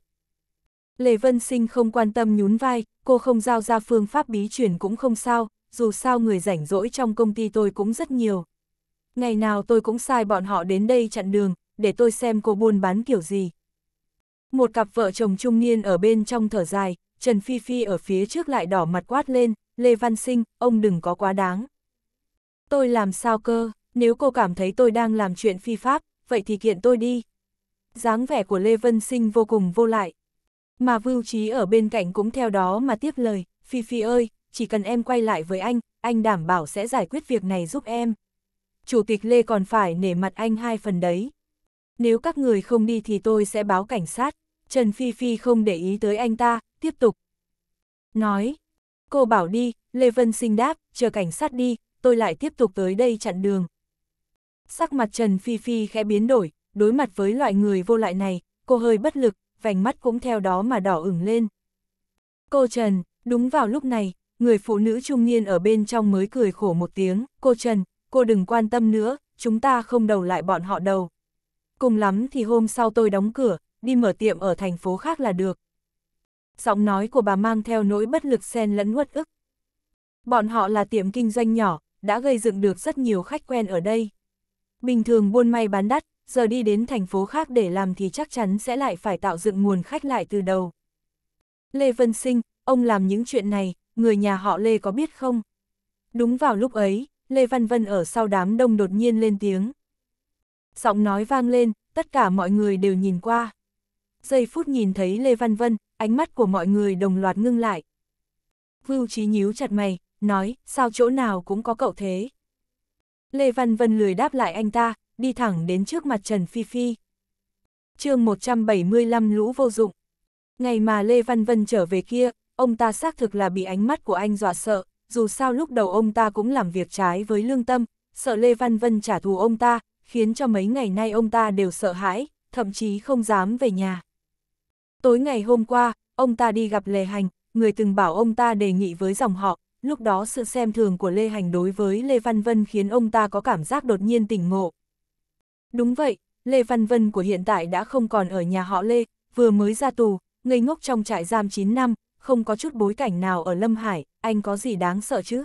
Lê Vân Sinh không quan tâm nhún vai, cô không giao ra phương pháp bí truyền cũng không sao, dù sao người rảnh rỗi trong công ty tôi cũng rất nhiều. Ngày nào tôi cũng sai bọn họ đến đây chặn đường, để tôi xem cô buôn bán kiểu gì. Một cặp vợ chồng trung niên ở bên trong thở dài, Trần Phi Phi ở phía trước lại đỏ mặt quát lên, Lê Văn Sinh, ông đừng có quá đáng. Tôi làm sao cơ, nếu cô cảm thấy tôi đang làm chuyện phi pháp, vậy thì kiện tôi đi. dáng vẻ của Lê Vân Sinh vô cùng vô lại, mà Vưu Trí ở bên cạnh cũng theo đó mà tiếp lời, Phi Phi ơi, chỉ cần em quay lại với anh, anh đảm bảo sẽ giải quyết việc này giúp em. Chủ tịch Lê còn phải nể mặt anh hai phần đấy. Nếu các người không đi thì tôi sẽ báo cảnh sát. Trần Phi Phi không để ý tới anh ta, tiếp tục. Nói, cô bảo đi, Lê Vân Sinh đáp, chờ cảnh sát đi, tôi lại tiếp tục tới đây chặn đường. Sắc mặt Trần Phi Phi khẽ biến đổi, đối mặt với loại người vô lại này, cô hơi bất lực, vành mắt cũng theo đó mà đỏ ửng lên. Cô Trần, đúng vào lúc này, người phụ nữ trung niên ở bên trong mới cười khổ một tiếng, cô Trần, cô đừng quan tâm nữa, chúng ta không đầu lại bọn họ đâu. Cùng lắm thì hôm sau tôi đóng cửa, đi mở tiệm ở thành phố khác là được. Giọng nói của bà mang theo nỗi bất lực xen lẫn nuốt ức. Bọn họ là tiệm kinh doanh nhỏ, đã gây dựng được rất nhiều khách quen ở đây. Bình thường buôn may bán đắt, giờ đi đến thành phố khác để làm thì chắc chắn sẽ lại phải tạo dựng nguồn khách lại từ đầu. Lê Vân Sinh, ông làm những chuyện này, người nhà họ Lê có biết không? Đúng vào lúc ấy, Lê Văn Vân ở sau đám đông đột nhiên lên tiếng. Giọng nói vang lên, tất cả mọi người đều nhìn qua. Giây phút nhìn thấy Lê Văn Vân, ánh mắt của mọi người đồng loạt ngưng lại. Vưu Trí nhíu chặt mày, nói, sao chỗ nào cũng có cậu thế. Lê Văn Vân lười đáp lại anh ta, đi thẳng đến trước mặt Trần Phi Phi. chương 175 lũ vô dụng. Ngày mà Lê Văn Vân trở về kia, ông ta xác thực là bị ánh mắt của anh dọa sợ, dù sao lúc đầu ông ta cũng làm việc trái với lương tâm, sợ Lê Văn Vân trả thù ông ta, khiến cho mấy ngày nay ông ta đều sợ hãi, thậm chí không dám về nhà. Tối ngày hôm qua, ông ta đi gặp Lê Hành, người từng bảo ông ta đề nghị với dòng họ, lúc đó sự xem thường của Lê Hành đối với Lê Văn Vân khiến ông ta có cảm giác đột nhiên tỉnh ngộ, Đúng vậy, Lê Văn Vân của hiện tại đã không còn ở nhà họ Lê, vừa mới ra tù, ngây ngốc trong trại giam 9 năm, không có chút bối cảnh nào ở Lâm Hải, anh có gì đáng sợ chứ?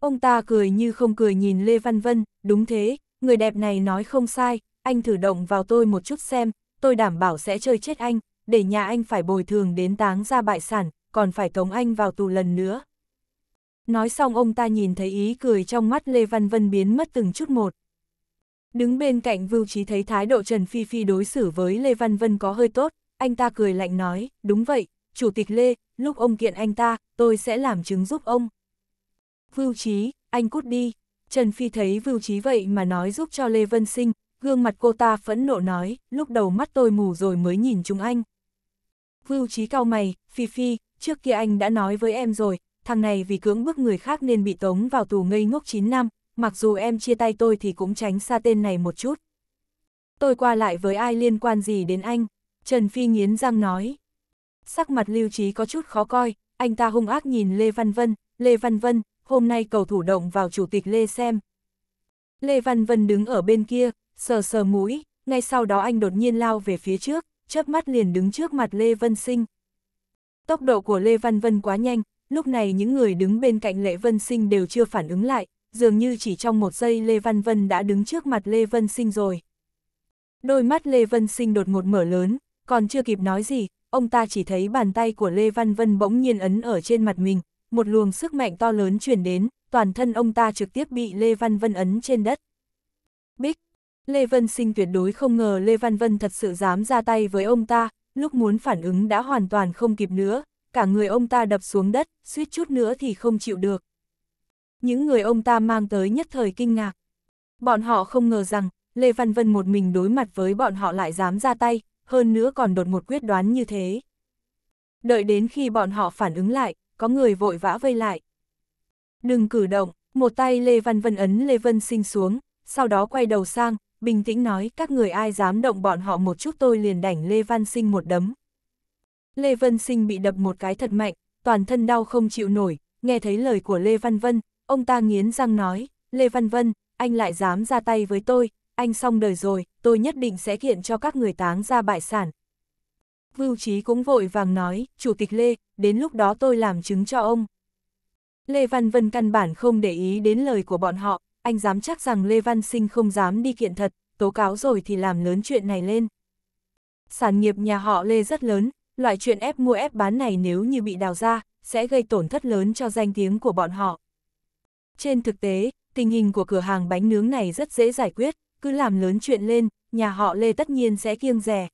Ông ta cười như không cười nhìn Lê Văn Vân, đúng thế, người đẹp này nói không sai, anh thử động vào tôi một chút xem, tôi đảm bảo sẽ chơi chết anh, để nhà anh phải bồi thường đến táng ra bại sản, còn phải tống anh vào tù lần nữa. Nói xong ông ta nhìn thấy ý cười trong mắt Lê Văn Vân biến mất từng chút một, Đứng bên cạnh Vưu Trí thấy thái độ Trần Phi Phi đối xử với Lê Văn Vân có hơi tốt, anh ta cười lạnh nói, đúng vậy, Chủ tịch Lê, lúc ông kiện anh ta, tôi sẽ làm chứng giúp ông. Vưu Trí, anh cút đi. Trần Phi thấy Vưu Trí vậy mà nói giúp cho Lê Vân Sinh, gương mặt cô ta phẫn nộ nói, lúc đầu mắt tôi mù rồi mới nhìn chúng anh. Vưu Trí cau mày, Phi Phi, trước kia anh đã nói với em rồi, thằng này vì cưỡng bức người khác nên bị tống vào tù ngây ngốc 9 năm, mặc dù em chia tay tôi thì cũng tránh xa tên này một chút. Tôi qua lại với ai liên quan gì đến anh? Trần Phi nghiến răng nói. Sắc mặt lưu trí có chút khó coi, anh ta hung ác nhìn Lê Văn Vân, Lê Văn Vân, hôm nay cầu thủ động vào chủ tịch Lê xem. Lê Văn Vân đứng ở bên kia, sờ sờ mũi, ngay sau đó anh đột nhiên lao về phía trước, chớp mắt liền đứng trước mặt Lê Vân Sinh. Tốc độ của Lê Văn Vân quá nhanh, lúc này những người đứng bên cạnh Lê Vân Sinh đều chưa phản ứng lại, dường như chỉ trong một giây Lê Văn Vân đã đứng trước mặt Lê Vân Sinh rồi. Đôi mắt Lê Vân Sinh đột ngột mở lớn, còn chưa kịp nói gì, ông ta chỉ thấy bàn tay của Lê Văn Vân bỗng nhiên ấn ở trên mặt mình, một luồng sức mạnh to lớn chuyển đến, toàn thân ông ta trực tiếp bị Lê Văn Vân ấn trên đất. Bích! Lê Vân Sinh tuyệt đối không ngờ Lê Văn Vân thật sự dám ra tay với ông ta, lúc muốn phản ứng đã hoàn toàn không kịp nữa, cả người ông ta đập xuống đất, suýt chút nữa thì không chịu được. Những người ông ta mang tới nhất thời kinh ngạc. Bọn họ không ngờ rằng, Lê Văn Vân một mình đối mặt với bọn họ lại dám ra tay, hơn nữa còn đột một quyết đoán như thế. Đợi đến khi bọn họ phản ứng lại, có người vội vã vây lại. Đừng cử động, một tay Lê Văn Vân ấn Lê Vân sinh xuống, sau đó quay đầu sang, bình tĩnh nói các người ai dám động bọn họ một chút tôi liền đảnh Lê Văn sinh một đấm. Lê Văn sinh bị đập một cái thật mạnh, toàn thân đau không chịu nổi, nghe thấy lời của Lê Văn Vân, Ông ta nghiến răng nói, Lê Văn Vân, anh lại dám ra tay với tôi, anh xong đời rồi, tôi nhất định sẽ kiện cho các người táng ra bại sản. Vưu Trí cũng vội vàng nói, Chủ tịch Lê, đến lúc đó tôi làm chứng cho ông. Lê Văn Vân căn bản không để ý đến lời của bọn họ, anh dám chắc rằng Lê Văn Sinh không dám đi kiện thật, tố cáo rồi thì làm lớn chuyện này lên. Sản nghiệp nhà họ Lê rất lớn, loại chuyện ép mua ép bán này nếu như bị đào ra, sẽ gây tổn thất lớn cho danh tiếng của bọn họ. Trên thực tế, tình hình của cửa hàng bánh nướng này rất dễ giải quyết, cứ làm lớn chuyện lên, nhà họ Lê tất nhiên sẽ kiêng rẻ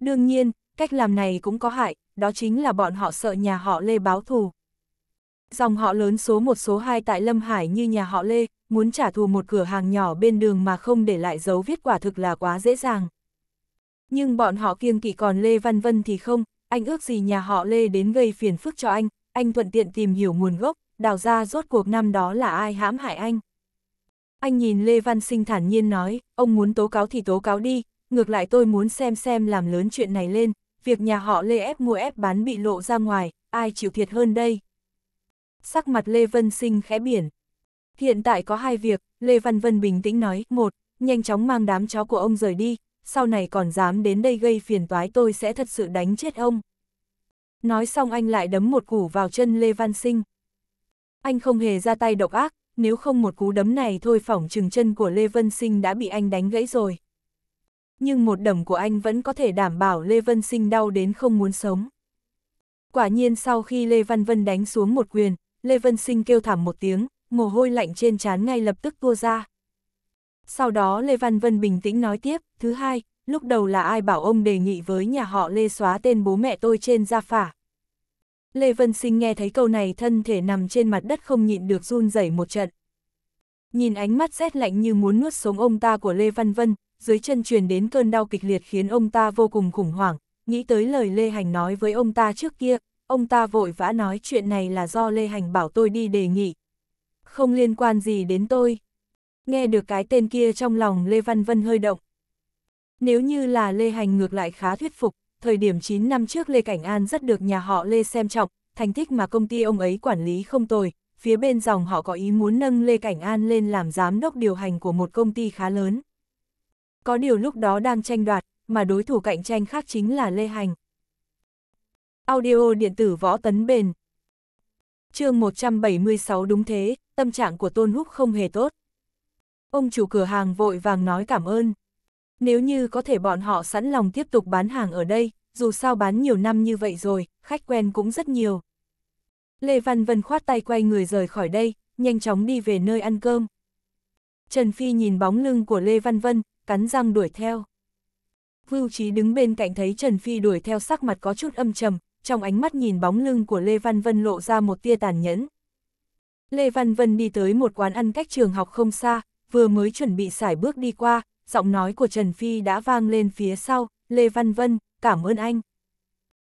Đương nhiên, cách làm này cũng có hại, đó chính là bọn họ sợ nhà họ Lê báo thù. Dòng họ lớn số một số 2 tại Lâm Hải như nhà họ Lê, muốn trả thù một cửa hàng nhỏ bên đường mà không để lại dấu viết quả thực là quá dễ dàng. Nhưng bọn họ kiêng kỵ còn Lê Văn Vân thì không, anh ước gì nhà họ Lê đến gây phiền phức cho anh, anh thuận tiện tìm hiểu nguồn gốc, đào ra rốt cuộc năm đó là ai hãm hại anh. Anh nhìn Lê Văn Sinh thản nhiên nói, ông muốn tố cáo thì tố cáo đi, ngược lại tôi muốn xem xem làm lớn chuyện này lên, việc nhà họ Lê ép mua ép bán bị lộ ra ngoài, ai chịu thiệt hơn đây. Sắc mặt Lê Văn Sinh khẽ biển. Hiện tại có hai việc, Lê Văn Vân bình tĩnh nói, một, nhanh chóng mang đám chó của ông rời đi, sau này còn dám đến đây gây phiền toái tôi sẽ thật sự đánh chết ông. Nói xong anh lại đấm một củ vào chân Lê Văn Sinh. Anh không hề ra tay độc ác, nếu không một cú đấm này thôi phỏng chừng chân của Lê Vân Sinh đã bị anh đánh gãy rồi. Nhưng một đầm của anh vẫn có thể đảm bảo Lê Vân Sinh đau đến không muốn sống. Quả nhiên sau khi Lê Văn Vân đánh xuống một quyền, Lê Vân Sinh kêu thảm một tiếng, mồ hôi lạnh trên trán ngay lập tức tua ra. Sau đó Lê Văn Vân bình tĩnh nói tiếp, thứ hai, lúc đầu là ai bảo ông đề nghị với nhà họ Lê xóa tên bố mẹ tôi trên gia phả, Lê Vân Sinh nghe thấy câu này thân thể nằm trên mặt đất không nhịn được run rẩy một trận. Nhìn ánh mắt rét lạnh như muốn nuốt sống ông ta của Lê Văn Vân, dưới chân truyền đến cơn đau kịch liệt khiến ông ta vô cùng khủng hoảng, nghĩ tới lời Lê Hành nói với ông ta trước kia, ông ta vội vã nói chuyện này là do Lê Hành bảo tôi đi đề nghị. Không liên quan gì đến tôi. Nghe được cái tên kia trong lòng Lê Văn Vân hơi động. Nếu như là Lê Hành ngược lại khá thuyết phục, thời điểm 9 năm trước Lê Cảnh An rất được nhà họ Lê xem trọng, thành tích mà công ty ông ấy quản lý không tồi, phía bên dòng họ có ý muốn nâng Lê Cảnh An lên làm giám đốc điều hành của một công ty khá lớn. Có điều lúc đó đang tranh đoạt, mà đối thủ cạnh tranh khác chính là Lê Hành. Audio điện tử võ tấn bền chương 176 đúng thế, tâm trạng của Tôn Húc không hề tốt. Ông chủ cửa hàng vội vàng nói cảm ơn, nếu như có thể bọn họ sẵn lòng tiếp tục bán hàng ở đây, dù sao bán nhiều năm như vậy rồi, khách quen cũng rất nhiều. Lê Văn Vân khoát tay quay người rời khỏi đây, nhanh chóng đi về nơi ăn cơm. Trần Phi nhìn bóng lưng của Lê Văn Vân, cắn răng đuổi theo. Vưu Trí đứng bên cạnh thấy Trần Phi đuổi theo sắc mặt có chút âm trầm, trong ánh mắt nhìn bóng lưng của Lê Văn Vân lộ ra một tia tàn nhẫn. Lê Văn Vân đi tới một quán ăn cách trường học không xa, vừa mới chuẩn bị xải bước đi qua, giọng nói của Trần Phi đã vang lên phía sau, Lê Văn Vân, cảm ơn anh.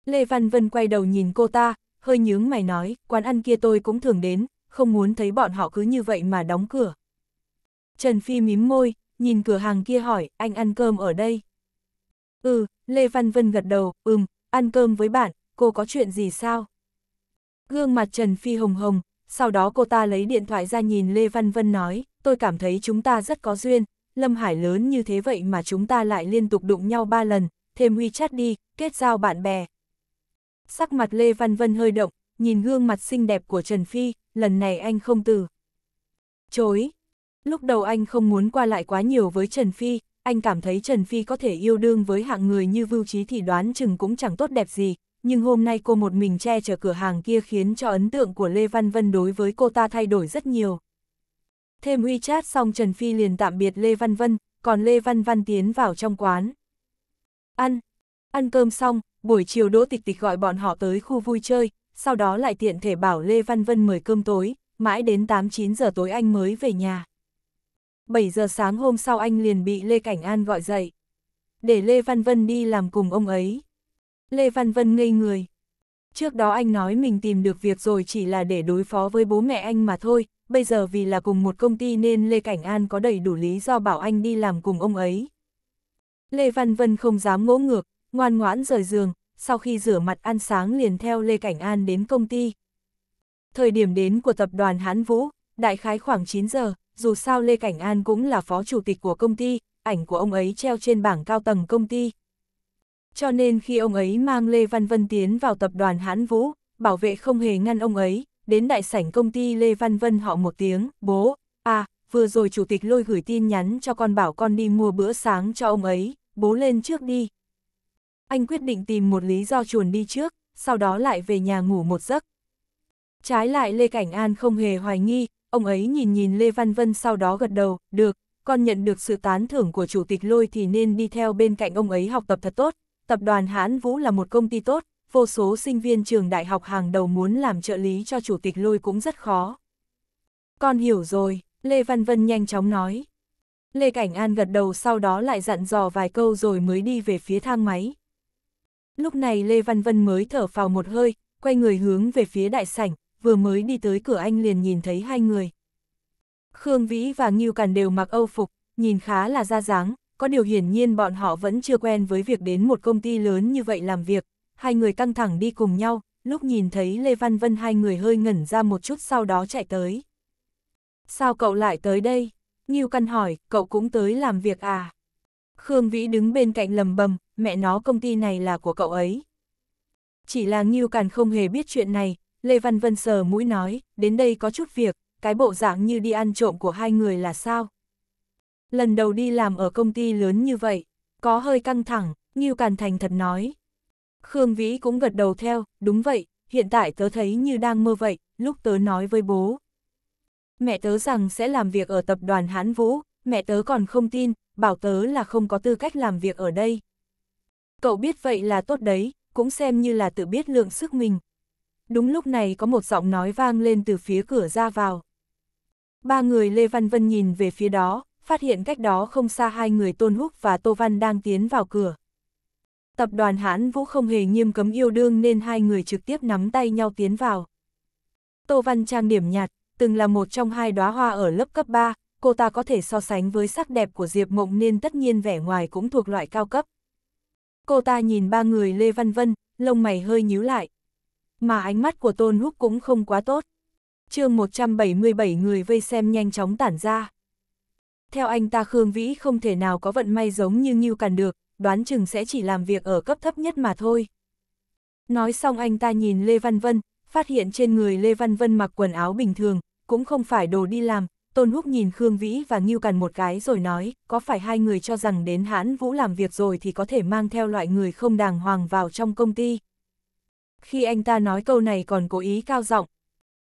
Lê Văn Vân quay đầu nhìn cô ta, hơi nhướng mày nói, quán ăn kia tôi cũng thường đến, không muốn thấy bọn họ cứ như vậy mà đóng cửa. Trần Phi mím môi, nhìn cửa hàng kia hỏi, anh ăn cơm ở đây. Ừ, Lê Văn Vân gật đầu, ừm, ăn cơm với bạn, cô có chuyện gì sao? Gương mặt Trần Phi hồng hồng, sau đó cô ta lấy điện thoại ra nhìn Lê Văn Vân nói, tôi cảm thấy chúng ta rất có duyên, Lâm Hải lớn như thế vậy mà chúng ta lại liên tục đụng nhau ba lần, thêm chát đi, kết giao bạn bè. Sắc mặt Lê Văn Vân hơi động, nhìn gương mặt xinh đẹp của Trần Phi, lần này anh không từ. Chối. Lúc đầu anh không muốn qua lại quá nhiều với Trần Phi, anh cảm thấy Trần Phi có thể yêu đương với hạng người như Vưu Trí thì đoán chừng cũng chẳng tốt đẹp gì, nhưng hôm nay cô một mình che chở cửa hàng kia khiến cho ấn tượng của Lê Văn Vân đối với cô ta thay đổi rất nhiều. Thêm WeChat xong Trần Phi liền tạm biệt Lê Văn Vân, còn Lê Văn Văn tiến vào trong quán. Ăn. Ăn cơm xong, buổi chiều Đỗ Tịch Tịch gọi bọn họ tới khu vui chơi, sau đó lại tiện thể bảo Lê Văn Vân mời cơm tối, mãi đến 8-9 giờ tối anh mới về nhà. 7 giờ sáng hôm sau anh liền bị Lê Cảnh An gọi dậy. Để Lê Văn Vân đi làm cùng ông ấy. Lê Văn Vân ngây người. Trước đó anh nói mình tìm được việc rồi chỉ là để đối phó với bố mẹ anh mà thôi, bây giờ vì là cùng một công ty nên Lê Cảnh An có đầy đủ lý do bảo anh đi làm cùng ông ấy. Lê Văn Vân không dám ngỗ ngược, ngoan ngoãn rời giường, sau khi rửa mặt ăn sáng liền theo Lê Cảnh An đến công ty. Thời điểm đến của tập đoàn Hán Vũ, đại khái khoảng 9 giờ, dù sao Lê Cảnh An cũng là phó chủ tịch của công ty, ảnh của ông ấy treo trên bảng cao tầng công ty. Cho nên khi ông ấy mang Lê Văn Vân tiến vào tập đoàn Hán Vũ, bảo vệ không hề ngăn ông ấy, đến đại sảnh công ty Lê Văn Vân họ một tiếng, bố, à, vừa rồi chủ tịch lôi gửi tin nhắn cho con bảo con đi mua bữa sáng cho ông ấy, bố lên trước đi. Anh quyết định tìm một lý do chuồn đi trước, sau đó lại về nhà ngủ một giấc. Trái lại Lê Cảnh An không hề hoài nghi, ông ấy nhìn nhìn Lê Văn Vân sau đó gật đầu, được, con nhận được sự tán thưởng của chủ tịch lôi thì nên đi theo bên cạnh ông ấy học tập thật tốt, tập đoàn Hán Vũ là một công ty tốt, vô số sinh viên trường đại học hàng đầu muốn làm trợ lý cho chủ tịch lôi cũng rất khó. Con hiểu rồi, Lê Văn Vân nhanh chóng nói. Lê Cảnh An gật đầu sau đó lại dặn dò vài câu rồi mới đi về phía thang máy. Lúc này Lê Văn Vân mới thở phào một hơi, quay người hướng về phía đại sảnh, vừa mới đi tới cửa anh liền nhìn thấy hai người. Khương Vĩ và Ngưu Càn đều mặc âu phục, nhìn khá là ra dáng, có điều hiển nhiên bọn họ vẫn chưa quen với việc đến một công ty lớn như vậy làm việc, hai người căng thẳng đi cùng nhau, lúc nhìn thấy Lê Văn Vân hai người hơi ngẩn ra một chút sau đó chạy tới. Sao cậu lại tới đây? Nghiêu Căn hỏi, cậu cũng tới làm việc à? Khương Vĩ đứng bên cạnh lầm bầm, mẹ nó công ty này là của cậu ấy. Chỉ là Nghiêu Càn không hề biết chuyện này, Lê Văn Vân sờ mũi nói, đến đây có chút việc, cái bộ dạng như đi ăn trộm của hai người là sao? Lần đầu đi làm ở công ty lớn như vậy, có hơi căng thẳng, Nghiêu Càn thành thật nói, Khương Vĩ cũng gật đầu theo, đúng vậy, hiện tại tớ thấy như đang mơ vậy, lúc tớ nói với bố. Mẹ tớ rằng sẽ làm việc ở tập đoàn Hán Vũ, mẹ tớ còn không tin, bảo tớ là không có tư cách làm việc ở đây. Cậu biết vậy là tốt đấy, cũng xem như là tự biết lượng sức mình. Đúng lúc này có một giọng nói vang lên từ phía cửa ra vào. Ba người Lê Văn Vân nhìn về phía đó, phát hiện cách đó không xa hai người Tôn Húc và Tô Văn đang tiến vào cửa. Tập đoàn hãn vũ không hề nghiêm cấm yêu đương nên hai người trực tiếp nắm tay nhau tiến vào. Tô Văn Trang điểm nhạt, từng là một trong hai đóa hoa ở lớp cấp 3, cô ta có thể so sánh với sắc đẹp của Diệp Mộng nên tất nhiên vẻ ngoài cũng thuộc loại cao cấp. Cô ta nhìn ba người Lê Văn Vân, lông mày hơi nhíu lại. Mà ánh mắt của Tôn Húc cũng không quá tốt. chương 177 người vây xem nhanh chóng tản ra. Theo anh ta Khương Vĩ không thể nào có vận may giống như Nhiêu Càn được, đoán chừng sẽ chỉ làm việc ở cấp thấp nhất mà thôi. Nói xong anh ta nhìn Lê Văn Vân, phát hiện trên người Lê Văn Vân mặc quần áo bình thường, cũng không phải đồ đi làm, Tôn Húc nhìn Khương Vĩ và Ngưu Cằn một cái rồi nói, có phải hai người cho rằng đến hãn vũ làm việc rồi thì có thể mang theo loại người không đàng hoàng vào trong công ty. Khi anh ta nói câu này còn cố ý cao giọng.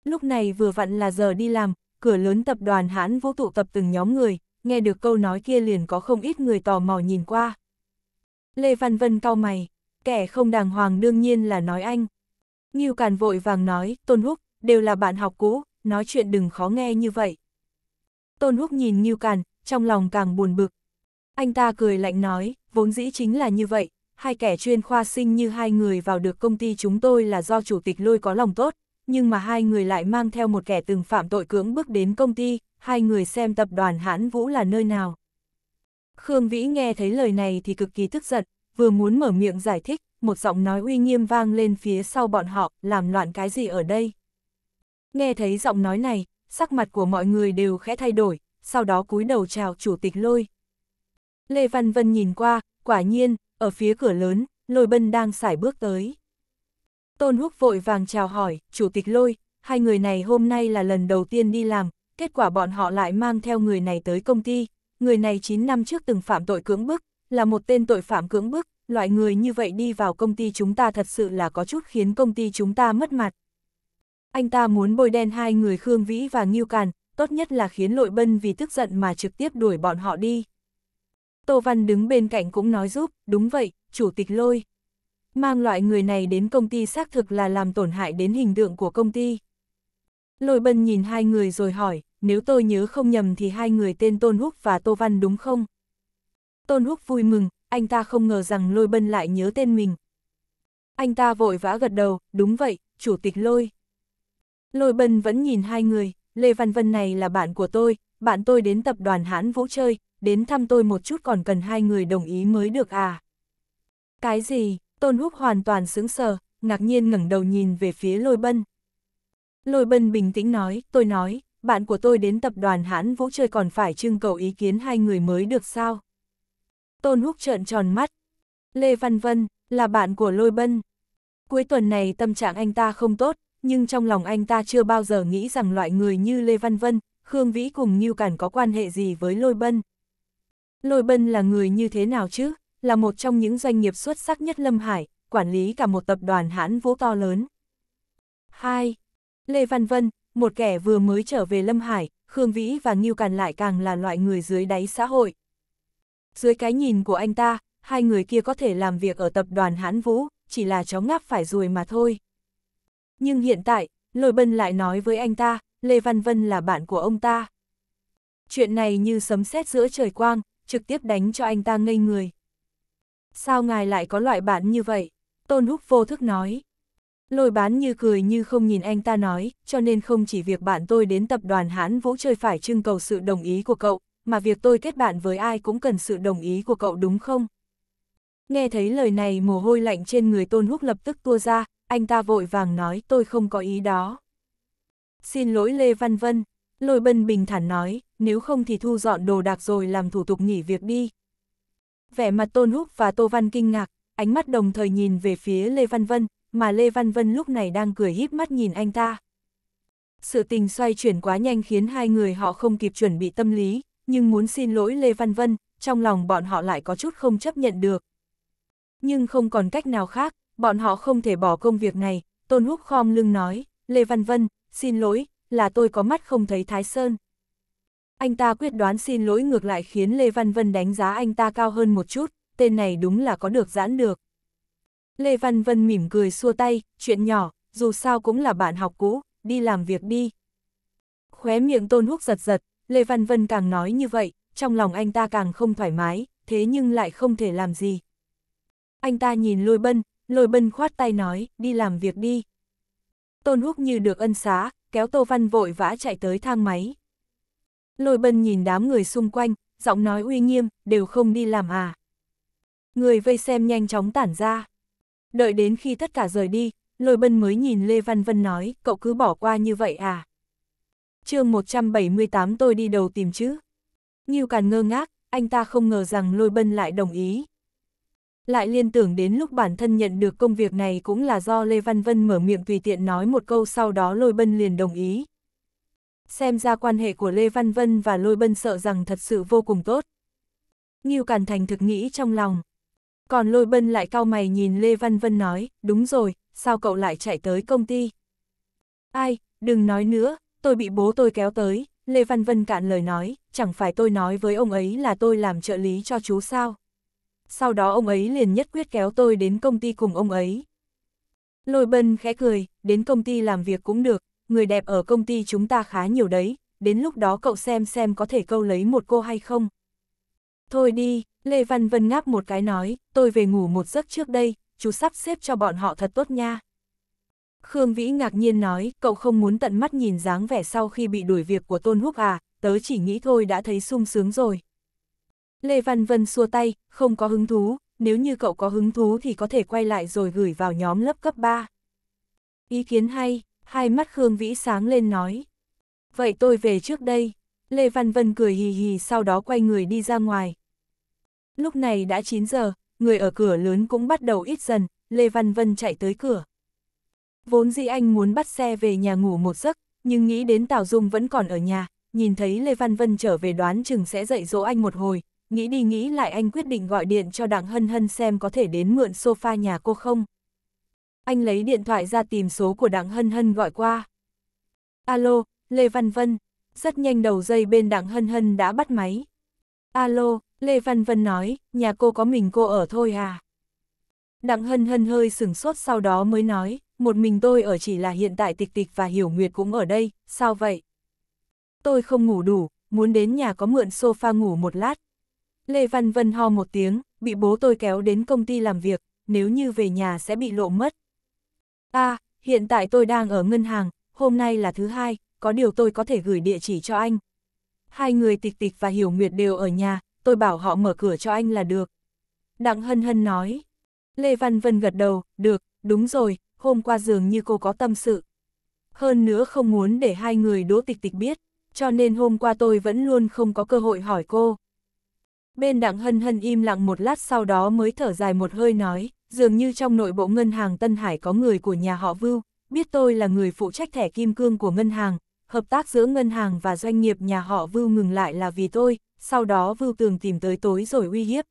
Lúc này vừa vặn là giờ đi làm, cửa lớn tập đoàn hãn vũ tụ tập từng nhóm người, nghe được câu nói kia liền có không ít người tò mò nhìn qua. Lê Văn Vân cau mày, kẻ không đàng hoàng đương nhiên là nói anh. Ngưu Càn vội vàng nói, Tôn Húc, đều là bạn học cũ, nói chuyện đừng khó nghe như vậy. Tôn Húc nhìn Ngưu Càn, trong lòng càng buồn bực. Anh ta cười lạnh nói, vốn dĩ chính là như vậy, hai kẻ chuyên khoa sinh như hai người vào được công ty chúng tôi là do chủ tịch lôi có lòng tốt, nhưng mà hai người lại mang theo một kẻ từng phạm tội cưỡng bước đến công ty, hai người xem tập đoàn hãn vũ là nơi nào. Khương Vĩ nghe thấy lời này thì cực kỳ tức giận, vừa muốn mở miệng giải thích, một giọng nói uy nghiêm vang lên phía sau bọn họ, làm loạn cái gì ở đây. Nghe thấy giọng nói này, sắc mặt của mọi người đều khẽ thay đổi, sau đó cúi đầu chào chủ tịch lôi. Lê Văn Vân nhìn qua, quả nhiên, ở phía cửa lớn, lôi bân đang xải bước tới. Tôn Húc vội vàng chào hỏi, chủ tịch lôi, hai người này hôm nay là lần đầu tiên đi làm, kết quả bọn họ lại mang theo người này tới công ty, người này 9 năm trước từng phạm tội cưỡng bức, là một tên tội phạm cưỡng bức, loại người như vậy đi vào công ty chúng ta thật sự là có chút khiến công ty chúng ta mất mặt. Anh ta muốn bôi đen hai người Khương Vĩ và Ngưu Càn, tốt nhất là khiến lội bân vì tức giận mà trực tiếp đuổi bọn họ đi. Tô Văn đứng bên cạnh cũng nói giúp, đúng vậy, chủ tịch lôi. Mang loại người này đến công ty xác thực là làm tổn hại đến hình tượng của công ty. Lôi bân nhìn hai người rồi hỏi, nếu tôi nhớ không nhầm thì hai người tên Tôn Húc và Tô Văn đúng không? Tôn Húc vui mừng, anh ta không ngờ rằng Lôi Bân lại nhớ tên mình. Anh ta vội vã gật đầu, đúng vậy, Chủ tịch Lôi. Lôi Bân vẫn nhìn hai người, Lê Văn Vân này là bạn của tôi, bạn tôi đến tập đoàn Hãn Vũ chơi, đến thăm tôi một chút còn cần hai người đồng ý mới được à. Cái gì, Tôn Húc hoàn toàn sững sờ, ngạc nhiên ngẩng đầu nhìn về phía Lôi Bân. Lôi Bân bình tĩnh nói, tôi nói, bạn của tôi đến tập đoàn hãn vũ chơi còn phải trưng cầu ý kiến hai người mới được sao? Tôn Húc trợn tròn mắt. Lê Văn Vân, là bạn của Lôi Bân. Cuối tuần này tâm trạng anh ta không tốt, nhưng trong lòng anh ta chưa bao giờ nghĩ rằng loại người như Lê Văn Vân, Khương Vĩ cùng như Cản có quan hệ gì với Lôi Bân. Lôi Bân là người như thế nào chứ? Là một trong những doanh nghiệp xuất sắc nhất Lâm Hải, quản lý cả một tập đoàn hãn vũ to lớn. 2. Lê Văn Vân, một kẻ vừa mới trở về Lâm Hải, Khương Vĩ và Ngưu Càn lại càng là loại người dưới đáy xã hội. Dưới cái nhìn của anh ta, hai người kia có thể làm việc ở tập đoàn Hán Vũ, chỉ là chó ngáp phải ruồi mà thôi. Nhưng hiện tại, Lôi Bân lại nói với anh ta, Lê Văn Vân là bạn của ông ta. Chuyện này như sấm sét giữa trời quang, trực tiếp đánh cho anh ta ngây người. Sao ngài lại có loại bạn như vậy? Tôn Húc vô thức nói. Lôi bán như cười như không nhìn anh ta nói, cho nên không chỉ việc bạn tôi đến tập đoàn Hán vũ chơi phải trưng cầu sự đồng ý của cậu, mà việc tôi kết bạn với ai cũng cần sự đồng ý của cậu đúng không? Nghe thấy lời này mồ hôi lạnh trên người Tôn Húc lập tức tua ra, anh ta vội vàng nói tôi không có ý đó. Xin lỗi Lê Văn Vân, lôi bân bình thản nói, nếu không thì thu dọn đồ đạc rồi làm thủ tục nghỉ việc đi. Vẻ mặt Tôn Húc và Tô Văn kinh ngạc, ánh mắt đồng thời nhìn về phía Lê Văn Vân, mà Lê Văn Vân lúc này đang cười híp mắt nhìn anh ta. Sự tình xoay chuyển quá nhanh khiến hai người họ không kịp chuẩn bị tâm lý, nhưng muốn xin lỗi Lê Văn Vân, trong lòng bọn họ lại có chút không chấp nhận được. Nhưng không còn cách nào khác, bọn họ không thể bỏ công việc này, Tôn Húc khom lưng nói, Lê Văn Vân, xin lỗi, là tôi có mắt không thấy Thái Sơn. Anh ta quyết đoán xin lỗi ngược lại khiến Lê Văn Vân đánh giá anh ta cao hơn một chút, tên này đúng là có được giãn được. Lê Văn Vân mỉm cười xua tay, chuyện nhỏ, dù sao cũng là bạn học cũ, đi làm việc đi. Khóe miệng Tôn Húc giật giật, Lê Văn Vân càng nói như vậy, trong lòng anh ta càng không thoải mái, thế nhưng lại không thể làm gì. Anh ta nhìn lôi bân, lôi bân khoát tay nói, đi làm việc đi. Tôn Húc như được ân xá, kéo Tô Văn vội vã chạy tới thang máy. Lôi bân nhìn đám người xung quanh, giọng nói uy nghiêm, đều không đi làm à. Người vây xem nhanh chóng tản ra. Đợi đến khi tất cả rời đi, lôi bân mới nhìn Lê Văn Vân nói, cậu cứ bỏ qua như vậy à? chương 178 tôi đi đầu tìm chứ. Nhiêu Càn ngơ ngác, anh ta không ngờ rằng lôi bân lại đồng ý. Lại liên tưởng đến lúc bản thân nhận được công việc này cũng là do Lê Văn Vân mở miệng tùy tiện nói một câu sau đó lôi bân liền đồng ý. Xem ra quan hệ của Lê Văn Vân và lôi bân sợ rằng thật sự vô cùng tốt. Nhiêu Càn thành thực nghĩ trong lòng, còn lôi bân lại cao mày nhìn Lê Văn Vân nói, đúng rồi, sao cậu lại chạy tới công ty? Ai, đừng nói nữa, tôi bị bố tôi kéo tới, Lê Văn Vân cạn lời nói, chẳng phải tôi nói với ông ấy là tôi làm trợ lý cho chú sao? Sau đó ông ấy liền nhất quyết kéo tôi đến công ty cùng ông ấy. Lôi bân khẽ cười, đến công ty làm việc cũng được, người đẹp ở công ty chúng ta khá nhiều đấy, đến lúc đó cậu xem xem có thể câu lấy một cô hay không. Thôi đi, Lê Văn Vân ngáp một cái nói, tôi về ngủ một giấc trước đây, chú sắp xếp cho bọn họ thật tốt nha. Khương Vĩ ngạc nhiên nói, cậu không muốn tận mắt nhìn dáng vẻ sau khi bị đuổi việc của Tôn Húc à, tớ chỉ nghĩ thôi đã thấy sung sướng rồi. Lê Văn Vân xua tay, không có hứng thú, nếu như cậu có hứng thú thì có thể quay lại rồi gửi vào nhóm lớp cấp 3. Ý kiến hay, hai mắt Khương Vĩ sáng lên nói. Vậy tôi về trước đây. Lê Văn Vân cười hì hì sau đó quay người đi ra ngoài. Lúc này đã 9 giờ, người ở cửa lớn cũng bắt đầu ít dần, Lê Văn Vân chạy tới cửa. Vốn dĩ anh muốn bắt xe về nhà ngủ một giấc, nhưng nghĩ đến Tào Dung vẫn còn ở nhà, nhìn thấy Lê Văn Vân trở về đoán chừng sẽ dạy dỗ anh một hồi, nghĩ đi nghĩ lại anh quyết định gọi điện cho Đặng Hân Hân xem có thể đến mượn sofa nhà cô không. Anh lấy điện thoại ra tìm số của Đặng Hân Hân gọi qua. Alo, Lê Văn Vân rất nhanh đầu dây bên đặng hân hân đã bắt máy. Alo, Lê Văn Vân nói, nhà cô có mình cô ở thôi à? Đặng hân hân hơi sửng sốt sau đó mới nói, một mình tôi ở chỉ là hiện tại tịch tịch và hiểu nguyệt cũng ở đây, sao vậy? Tôi không ngủ đủ, muốn đến nhà có mượn sofa ngủ một lát. Lê Văn Vân ho một tiếng, bị bố tôi kéo đến công ty làm việc, nếu như về nhà sẽ bị lộ mất. À, hiện tại tôi đang ở ngân hàng, hôm nay là thứ hai, có điều tôi có thể gửi địa chỉ cho anh. Hai người tịch tịch và hiểu nguyệt đều ở nhà, tôi bảo họ mở cửa cho anh là được. Đặng hân hân nói. Lê Văn Vân gật đầu, được, đúng rồi, hôm qua dường như cô có tâm sự. Hơn nữa không muốn để hai người đỗ tịch tịch biết, cho nên hôm qua tôi vẫn luôn không có cơ hội hỏi cô. Bên đặng hân hân im lặng một lát sau đó mới thở dài một hơi nói, dường như trong nội bộ ngân hàng Tân Hải có người của nhà họ Vưu, biết tôi là người phụ trách thẻ kim cương của ngân hàng, hợp tác giữa ngân hàng và doanh nghiệp nhà họ Vưu ngừng lại là vì tôi, sau đó Vưu Tường tìm tới tối rồi uy hiếp.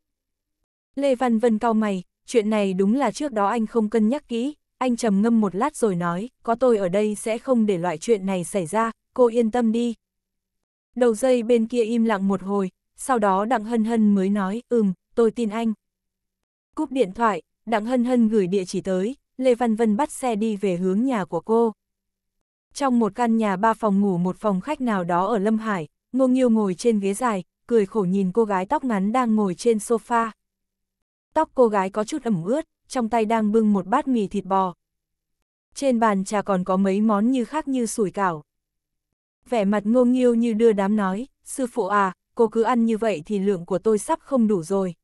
Lê Văn Vân cao mày, chuyện này đúng là trước đó anh không cân nhắc kỹ, anh trầm ngâm một lát rồi nói, có tôi ở đây sẽ không để loại chuyện này xảy ra, cô yên tâm đi. Đầu dây bên kia im lặng một hồi, sau đó Đặng Hân Hân mới nói, ừm, tôi tin anh. Cúp điện thoại, Đặng Hân Hân gửi địa chỉ tới, Lê Văn Vân bắt xe đi về hướng nhà của cô. Trong một căn nhà ba phòng ngủ một phòng khách nào đó ở Lâm Hải, Ngô Nghiêu ngồi trên ghế dài, cười khổ nhìn cô gái tóc ngắn đang ngồi trên sofa. Tóc cô gái có chút ẩm ướt, trong tay đang bưng một bát mì thịt bò. Trên bàn trà còn có mấy món như khác như sủi cảo. Vẻ mặt ngô nghiêu như đưa đám nói, sư phụ à, cô cứ ăn như vậy thì lượng của tôi sắp không đủ rồi.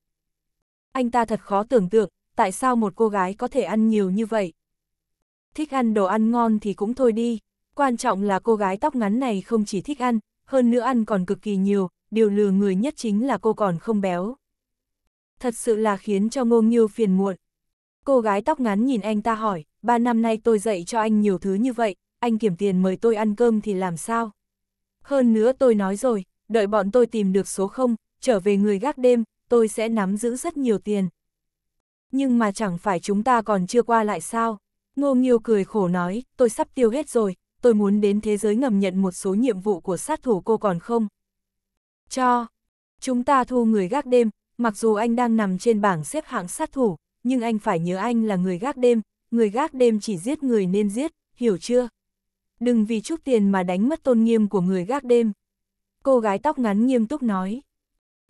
Anh ta thật khó tưởng tượng, tại sao một cô gái có thể ăn nhiều như vậy. Thích ăn đồ ăn ngon thì cũng thôi đi, Quan trọng là cô gái tóc ngắn này không chỉ thích ăn, hơn nữa ăn còn cực kỳ nhiều, điều lừa người nhất chính là cô còn không béo. Thật sự là khiến cho ngô nghiêu phiền muộn. Cô gái tóc ngắn nhìn anh ta hỏi, ba năm nay tôi dạy cho anh nhiều thứ như vậy, anh kiểm tiền mời tôi ăn cơm thì làm sao? Hơn nữa tôi nói rồi, đợi bọn tôi tìm được số không, trở về người gác đêm, tôi sẽ nắm giữ rất nhiều tiền. Nhưng mà chẳng phải chúng ta còn chưa qua lại sao? Ngô Nghiêu cười khổ nói, tôi sắp tiêu hết rồi, tôi muốn đến thế giới ngầm nhận một số nhiệm vụ của sát thủ cô còn không? Cho, chúng ta thu người gác đêm, mặc dù anh đang nằm trên bảng xếp hạng sát thủ, nhưng anh phải nhớ anh là người gác đêm, người gác đêm chỉ giết người nên giết, hiểu chưa? Đừng vì chút tiền mà đánh mất tôn nghiêm của người gác đêm. Cô gái tóc ngắn nghiêm túc nói.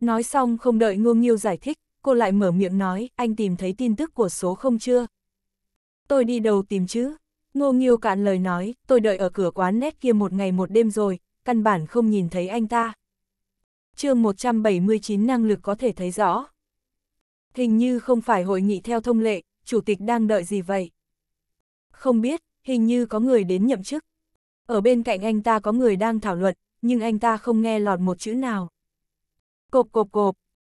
Nói xong không đợi ngô nghiêu giải thích, cô lại mở miệng nói, anh tìm thấy tin tức của số không chưa? Tôi đi đầu tìm chứ. Ngô Nghiêu cạn lời nói, tôi đợi ở cửa quán nét kia một ngày một đêm rồi, căn bản không nhìn thấy anh ta. chương 179 năng lực có thể thấy rõ. Hình như không phải hội nghị theo thông lệ, chủ tịch đang đợi gì vậy? Không biết, hình như có người đến nhậm chức. Ở bên cạnh anh ta có người đang thảo luận, nhưng anh ta không nghe lọt một chữ nào. Cộp cộp cộp.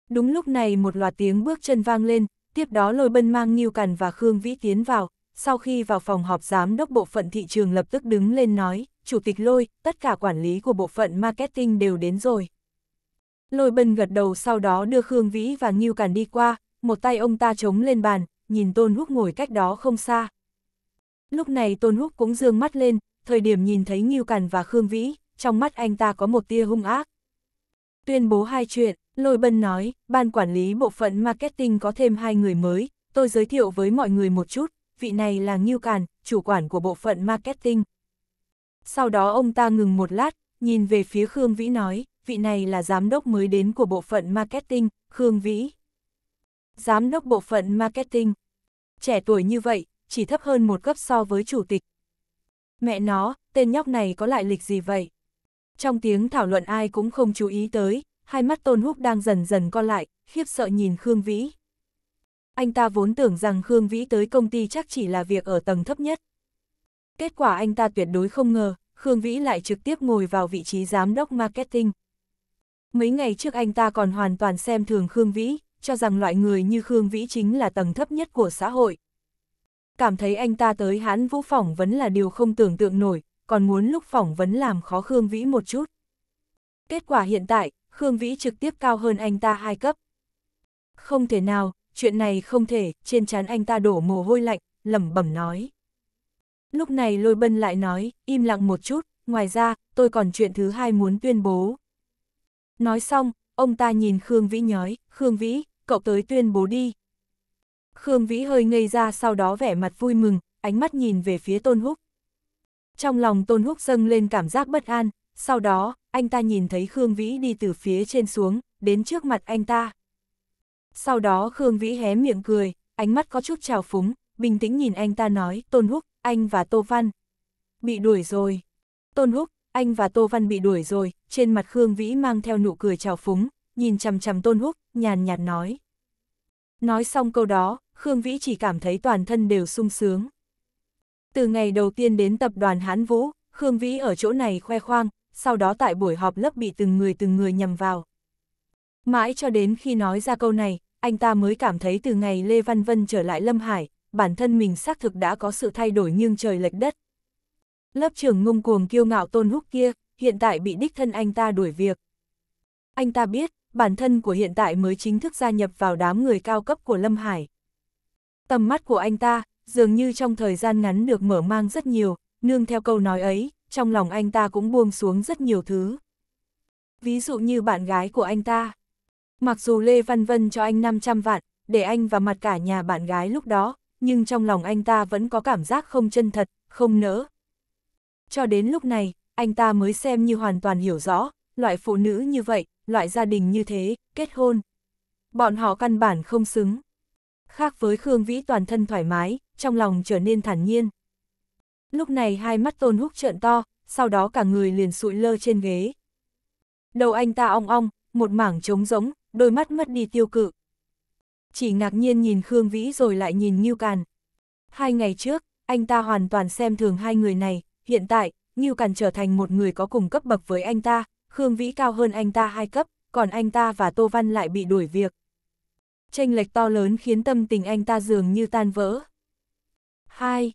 Đúng lúc này một loạt tiếng bước chân vang lên, tiếp đó lôi bân mang Nghiêu Cằn và Khương Vĩ tiến vào, sau khi vào phòng họp giám đốc bộ phận thị trường lập tức đứng lên nói, Chủ tịch Lôi, tất cả quản lý của bộ phận marketing đều đến rồi. Lôi bân gật đầu sau đó đưa Khương Vĩ và Ngưu Càn đi qua, một tay ông ta chống lên bàn, nhìn Tôn Húc ngồi cách đó không xa. Lúc này Tôn Húc cũng dương mắt lên, thời điểm nhìn thấy Ngưu Càn và Khương Vĩ, trong mắt anh ta có một tia hung ác. Tuyên bố hai chuyện, Lôi Bân nói, ban quản lý bộ phận marketing có thêm hai người mới, tôi giới thiệu với mọi người một chút, vị này là Nghiêu Càn, chủ quản của bộ phận marketing. Sau đó ông ta ngừng một lát, nhìn về phía Khương Vĩ nói, vị này là giám đốc mới đến của bộ phận marketing, Khương Vĩ. Giám đốc bộ phận marketing. Trẻ tuổi như vậy, chỉ thấp hơn một cấp so với chủ tịch. Mẹ nó, tên nhóc này có lại lịch gì vậy? Trong tiếng thảo luận ai cũng không chú ý tới, hai mắt Tôn Húc đang dần dần co lại, khiếp sợ nhìn Khương Vĩ. Anh ta vốn tưởng rằng Khương Vĩ tới công ty chắc chỉ là việc ở tầng thấp nhất. Kết quả anh ta tuyệt đối không ngờ, Khương Vĩ lại trực tiếp ngồi vào vị trí giám đốc marketing. Mấy ngày trước anh ta còn hoàn toàn xem thường Khương Vĩ, cho rằng loại người như Khương Vĩ chính là tầng thấp nhất của xã hội. Cảm thấy anh ta tới hãn vũ phỏng vấn là điều không tưởng tượng nổi, còn muốn lúc phỏng vấn làm khó Khương Vĩ một chút. Kết quả hiện tại, Khương Vĩ trực tiếp cao hơn anh ta hai cấp. Không thể nào, chuyện này không thể, trên trán anh ta đổ mồ hôi lạnh, lẩm bẩm nói. Lúc này lôi bân lại nói, im lặng một chút, ngoài ra, tôi còn chuyện thứ hai muốn tuyên bố. Nói xong, ông ta nhìn Khương Vĩ nhói, Khương Vĩ, cậu tới tuyên bố đi. Khương Vĩ hơi ngây ra sau đó vẻ mặt vui mừng, ánh mắt nhìn về phía Tôn Húc. Trong lòng Tôn Húc dâng lên cảm giác bất an, sau đó, anh ta nhìn thấy Khương Vĩ đi từ phía trên xuống, đến trước mặt anh ta. Sau đó Khương Vĩ hé miệng cười, ánh mắt có chút trào phúng, bình tĩnh nhìn anh ta nói, Tôn Húc, anh và Tô Văn. Bị đuổi rồi. Tôn Húc, anh và Tô Văn bị đuổi rồi, trên mặt Khương Vĩ mang theo nụ cười trào phúng, nhìn chằm chằm Tôn Húc, nhàn nhạt nói. Nói xong câu đó, Khương Vĩ chỉ cảm thấy toàn thân đều sung sướng. Từ ngày đầu tiên đến tập đoàn Hán Vũ, Khương Vĩ ở chỗ này khoe khoang, sau đó tại buổi họp lớp bị từng người từng người nhầm vào. Mãi cho đến khi nói ra câu này, anh ta mới cảm thấy từ ngày Lê Văn Vân trở lại Lâm Hải, bản thân mình xác thực đã có sự thay đổi nghiêng trời lệch đất. Lớp trưởng ngung cuồng kiêu ngạo tôn húc kia, hiện tại bị đích thân anh ta đuổi việc. Anh ta biết, bản thân của hiện tại mới chính thức gia nhập vào đám người cao cấp của Lâm Hải. Tầm mắt của anh ta, dường như trong thời gian ngắn được mở mang rất nhiều, nương theo câu nói ấy, trong lòng anh ta cũng buông xuống rất nhiều thứ. Ví dụ như bạn gái của anh ta. Mặc dù Lê Văn Vân cho anh 500 vạn, để anh và mặt cả nhà bạn gái lúc đó, nhưng trong lòng anh ta vẫn có cảm giác không chân thật, không nỡ. Cho đến lúc này, anh ta mới xem như hoàn toàn hiểu rõ, loại phụ nữ như vậy, loại gia đình như thế, kết hôn. Bọn họ căn bản không xứng. Khác với Khương Vĩ toàn thân thoải mái, trong lòng trở nên thản nhiên. Lúc này hai mắt tôn húc trợn to, sau đó cả người liền sụi lơ trên ghế. Đầu anh ta ong ong, một mảng trống rỗng, đôi mắt mất đi tiêu cự. Chỉ ngạc nhiên nhìn Khương Vĩ rồi lại nhìn Ngưu Càn. Hai ngày trước, anh ta hoàn toàn xem thường hai người này, hiện tại, Ngưu Càn trở thành một người có cùng cấp bậc với anh ta, Khương Vĩ cao hơn anh ta hai cấp, còn anh ta và Tô Văn lại bị đuổi việc. Tranh lệch to lớn khiến tâm tình anh ta dường như tan vỡ. 2.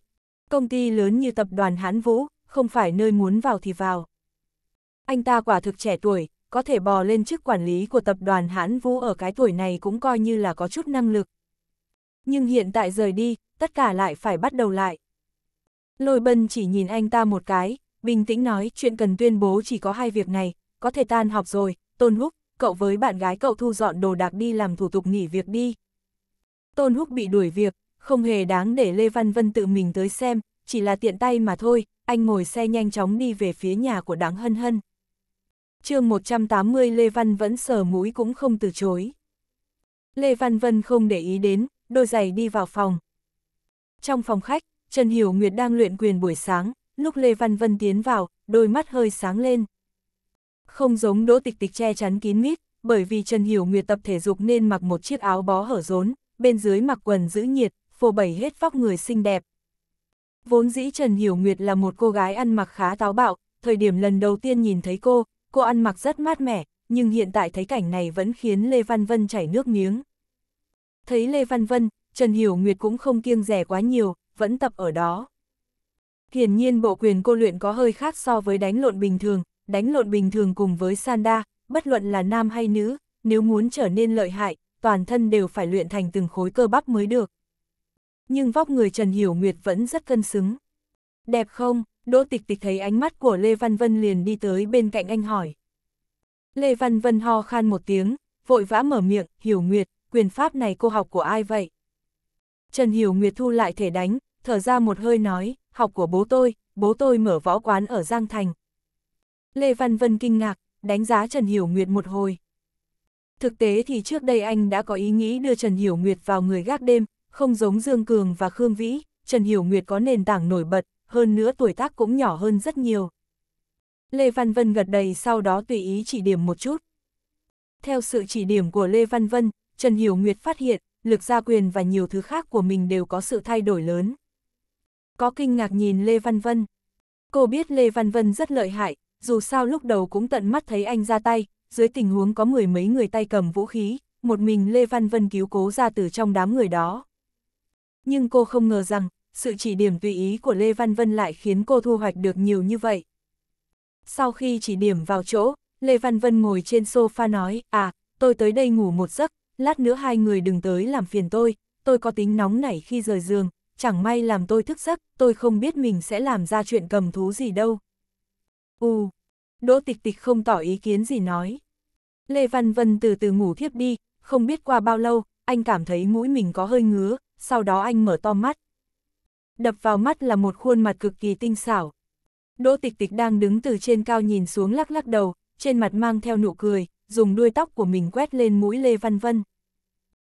Công ty lớn như tập đoàn Hán Vũ, không phải nơi muốn vào thì vào. Anh ta quả thực trẻ tuổi, có thể bò lên chức quản lý của tập đoàn hãn vũ ở cái tuổi này cũng coi như là có chút năng lực. Nhưng hiện tại rời đi, tất cả lại phải bắt đầu lại. Lôi bân chỉ nhìn anh ta một cái, bình tĩnh nói chuyện cần tuyên bố chỉ có hai việc này, có thể tan học rồi, Tôn Húc, cậu với bạn gái cậu thu dọn đồ đạc đi làm thủ tục nghỉ việc đi. Tôn Húc bị đuổi việc, không hề đáng để Lê Văn Vân tự mình tới xem, chỉ là tiện tay mà thôi, anh ngồi xe nhanh chóng đi về phía nhà của đáng Hân Hân chương 180 Lê Văn vẫn sờ mũi cũng không từ chối. Lê Văn Vân không để ý đến, đôi giày đi vào phòng. Trong phòng khách, Trần Hiểu Nguyệt đang luyện quyền buổi sáng, lúc Lê Văn Vân tiến vào, đôi mắt hơi sáng lên. Không giống đỗ tịch tịch che chắn kín mít, bởi vì Trần Hiểu Nguyệt tập thể dục nên mặc một chiếc áo bó hở rốn, bên dưới mặc quần giữ nhiệt, phô bày hết vóc người xinh đẹp. Vốn dĩ Trần Hiểu Nguyệt là một cô gái ăn mặc khá táo bạo, thời điểm lần đầu tiên nhìn thấy cô, cô ăn mặc rất mát mẻ, nhưng hiện tại thấy cảnh này vẫn khiến Lê Văn Vân chảy nước miếng. Thấy Lê Văn Vân, Trần Hiểu Nguyệt cũng không kiêng rẻ quá nhiều, vẫn tập ở đó. Hiển nhiên bộ quyền cô luyện có hơi khác so với đánh lộn bình thường, đánh lộn bình thường cùng với Sanda, bất luận là nam hay nữ, nếu muốn trở nên lợi hại, toàn thân đều phải luyện thành từng khối cơ bắp mới được. Nhưng vóc người Trần Hiểu Nguyệt vẫn rất cân xứng. Đẹp không? Đỗ Tịch Tịch thấy ánh mắt của Lê Văn Vân liền đi tới bên cạnh anh hỏi. Lê Văn Vân ho khan một tiếng, vội vã mở miệng, Hiểu Nguyệt, quyền pháp này cô học của ai vậy? Trần Hiểu Nguyệt thu lại thể đánh, thở ra một hơi nói, học của bố tôi, bố tôi mở võ quán ở Giang Thành. Lê Văn Vân kinh ngạc, đánh giá Trần Hiểu Nguyệt một hồi. Thực tế thì trước đây anh đã có ý nghĩ đưa Trần Hiểu Nguyệt vào người gác đêm, không giống Dương Cường và Khương Vĩ, Trần Hiểu Nguyệt có nền tảng nổi bật, hơn nữa tuổi tác cũng nhỏ hơn rất nhiều. Lê Văn Vân gật đầy sau đó tùy ý chỉ điểm một chút. Theo sự chỉ điểm của Lê Văn Vân, Trần Hiểu Nguyệt phát hiện, lực gia quyền và nhiều thứ khác của mình đều có sự thay đổi lớn. Có kinh ngạc nhìn Lê Văn Vân. Cô biết Lê Văn Vân rất lợi hại, dù sao lúc đầu cũng tận mắt thấy anh ra tay, dưới tình huống có mười mấy người tay cầm vũ khí, một mình Lê Văn Vân cứu cố ra từ trong đám người đó. Nhưng cô không ngờ rằng, sự chỉ điểm tùy ý của Lê Văn Vân lại khiến cô thu hoạch được nhiều như vậy. Sau khi chỉ điểm vào chỗ, Lê Văn Vân ngồi trên sofa nói, à, tôi tới đây ngủ một giấc, lát nữa hai người đừng tới làm phiền tôi, tôi có tính nóng nảy khi rời giường, chẳng may làm tôi thức giấc, tôi không biết mình sẽ làm ra chuyện cầm thú gì đâu. U, Đỗ Tịch Tịch không tỏ ý kiến gì nói. Lê Văn Vân từ từ ngủ thiếp đi, không biết qua bao lâu, anh cảm thấy mũi mình có hơi ngứa, sau đó anh mở to mắt, đập vào mắt là một khuôn mặt cực kỳ tinh xảo. Đỗ tịch tịch đang đứng từ trên cao nhìn xuống lắc lắc đầu, trên mặt mang theo nụ cười, dùng đuôi tóc của mình quét lên mũi Lê Văn Vân.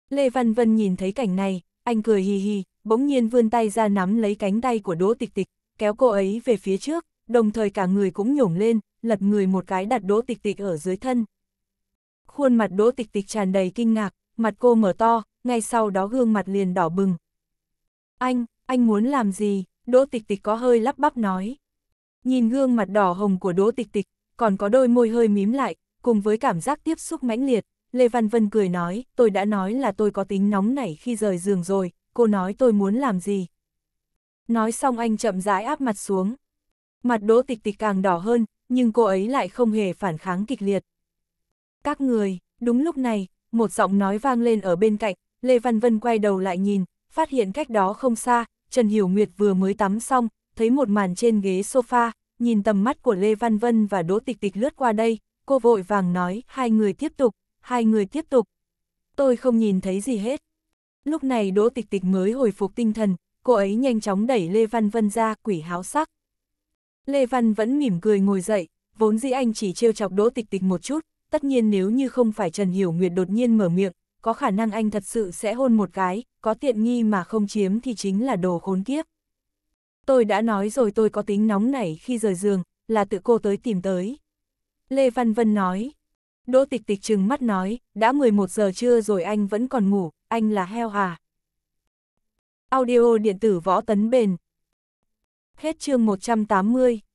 Lê Văn Vân nhìn thấy cảnh này, anh cười hì hì, bỗng nhiên vươn tay ra nắm lấy cánh tay của Đỗ Tịch Tịch, kéo cô ấy về phía trước, đồng thời cả người cũng nhổm lên, lật người một cái đặt Đỗ Tịch Tịch ở dưới thân. Khuôn mặt Đỗ Tịch Tịch tràn đầy kinh ngạc, mặt cô mở to, ngay sau đó gương mặt liền đỏ bừng. Anh, anh muốn làm gì? Đỗ Tịch Tịch có hơi lắp bắp nói. Nhìn gương mặt đỏ hồng của Đỗ Tịch Tịch, còn có đôi môi hơi mím lại, cùng với cảm giác tiếp xúc mãnh liệt, Lê Văn Vân cười nói, tôi đã nói là tôi có tính nóng nảy khi rời giường rồi, cô nói tôi muốn làm gì. Nói xong anh chậm rãi áp mặt xuống. Mặt Đỗ Tịch Tịch càng đỏ hơn, nhưng cô ấy lại không hề phản kháng kịch liệt. Các người, đúng lúc này, một giọng nói vang lên ở bên cạnh, Lê Văn Vân quay đầu lại nhìn, phát hiện cách đó không xa, Trần Hiểu Nguyệt vừa mới tắm xong, thấy một màn trên ghế sofa, nhìn tầm mắt của Lê Văn Vân và Đỗ Tịch Tịch lướt qua đây, cô vội vàng nói, hai người tiếp tục, hai người tiếp tục. Tôi không nhìn thấy gì hết. Lúc này Đỗ Tịch Tịch mới hồi phục tinh thần, cô ấy nhanh chóng đẩy Lê Văn Vân ra quỷ háo sắc. Lê Văn vẫn mỉm cười ngồi dậy, vốn dĩ anh chỉ trêu chọc Đỗ Tịch Tịch một chút, tất nhiên nếu như không phải Trần Hiểu Nguyệt đột nhiên mở miệng, có khả năng anh thật sự sẽ hôn một cái, có tiện nghi mà không chiếm thì chính là đồ khốn kiếp. Tôi đã nói rồi tôi có tính nóng nảy khi rời giường, là tự cô tới tìm tới. Lê Văn Vân nói. Đỗ tịch tịch trừng mắt nói, đã 11 giờ trưa rồi anh vẫn còn ngủ, anh là heo à. Audio điện tử võ tấn bền. Hết chương 180.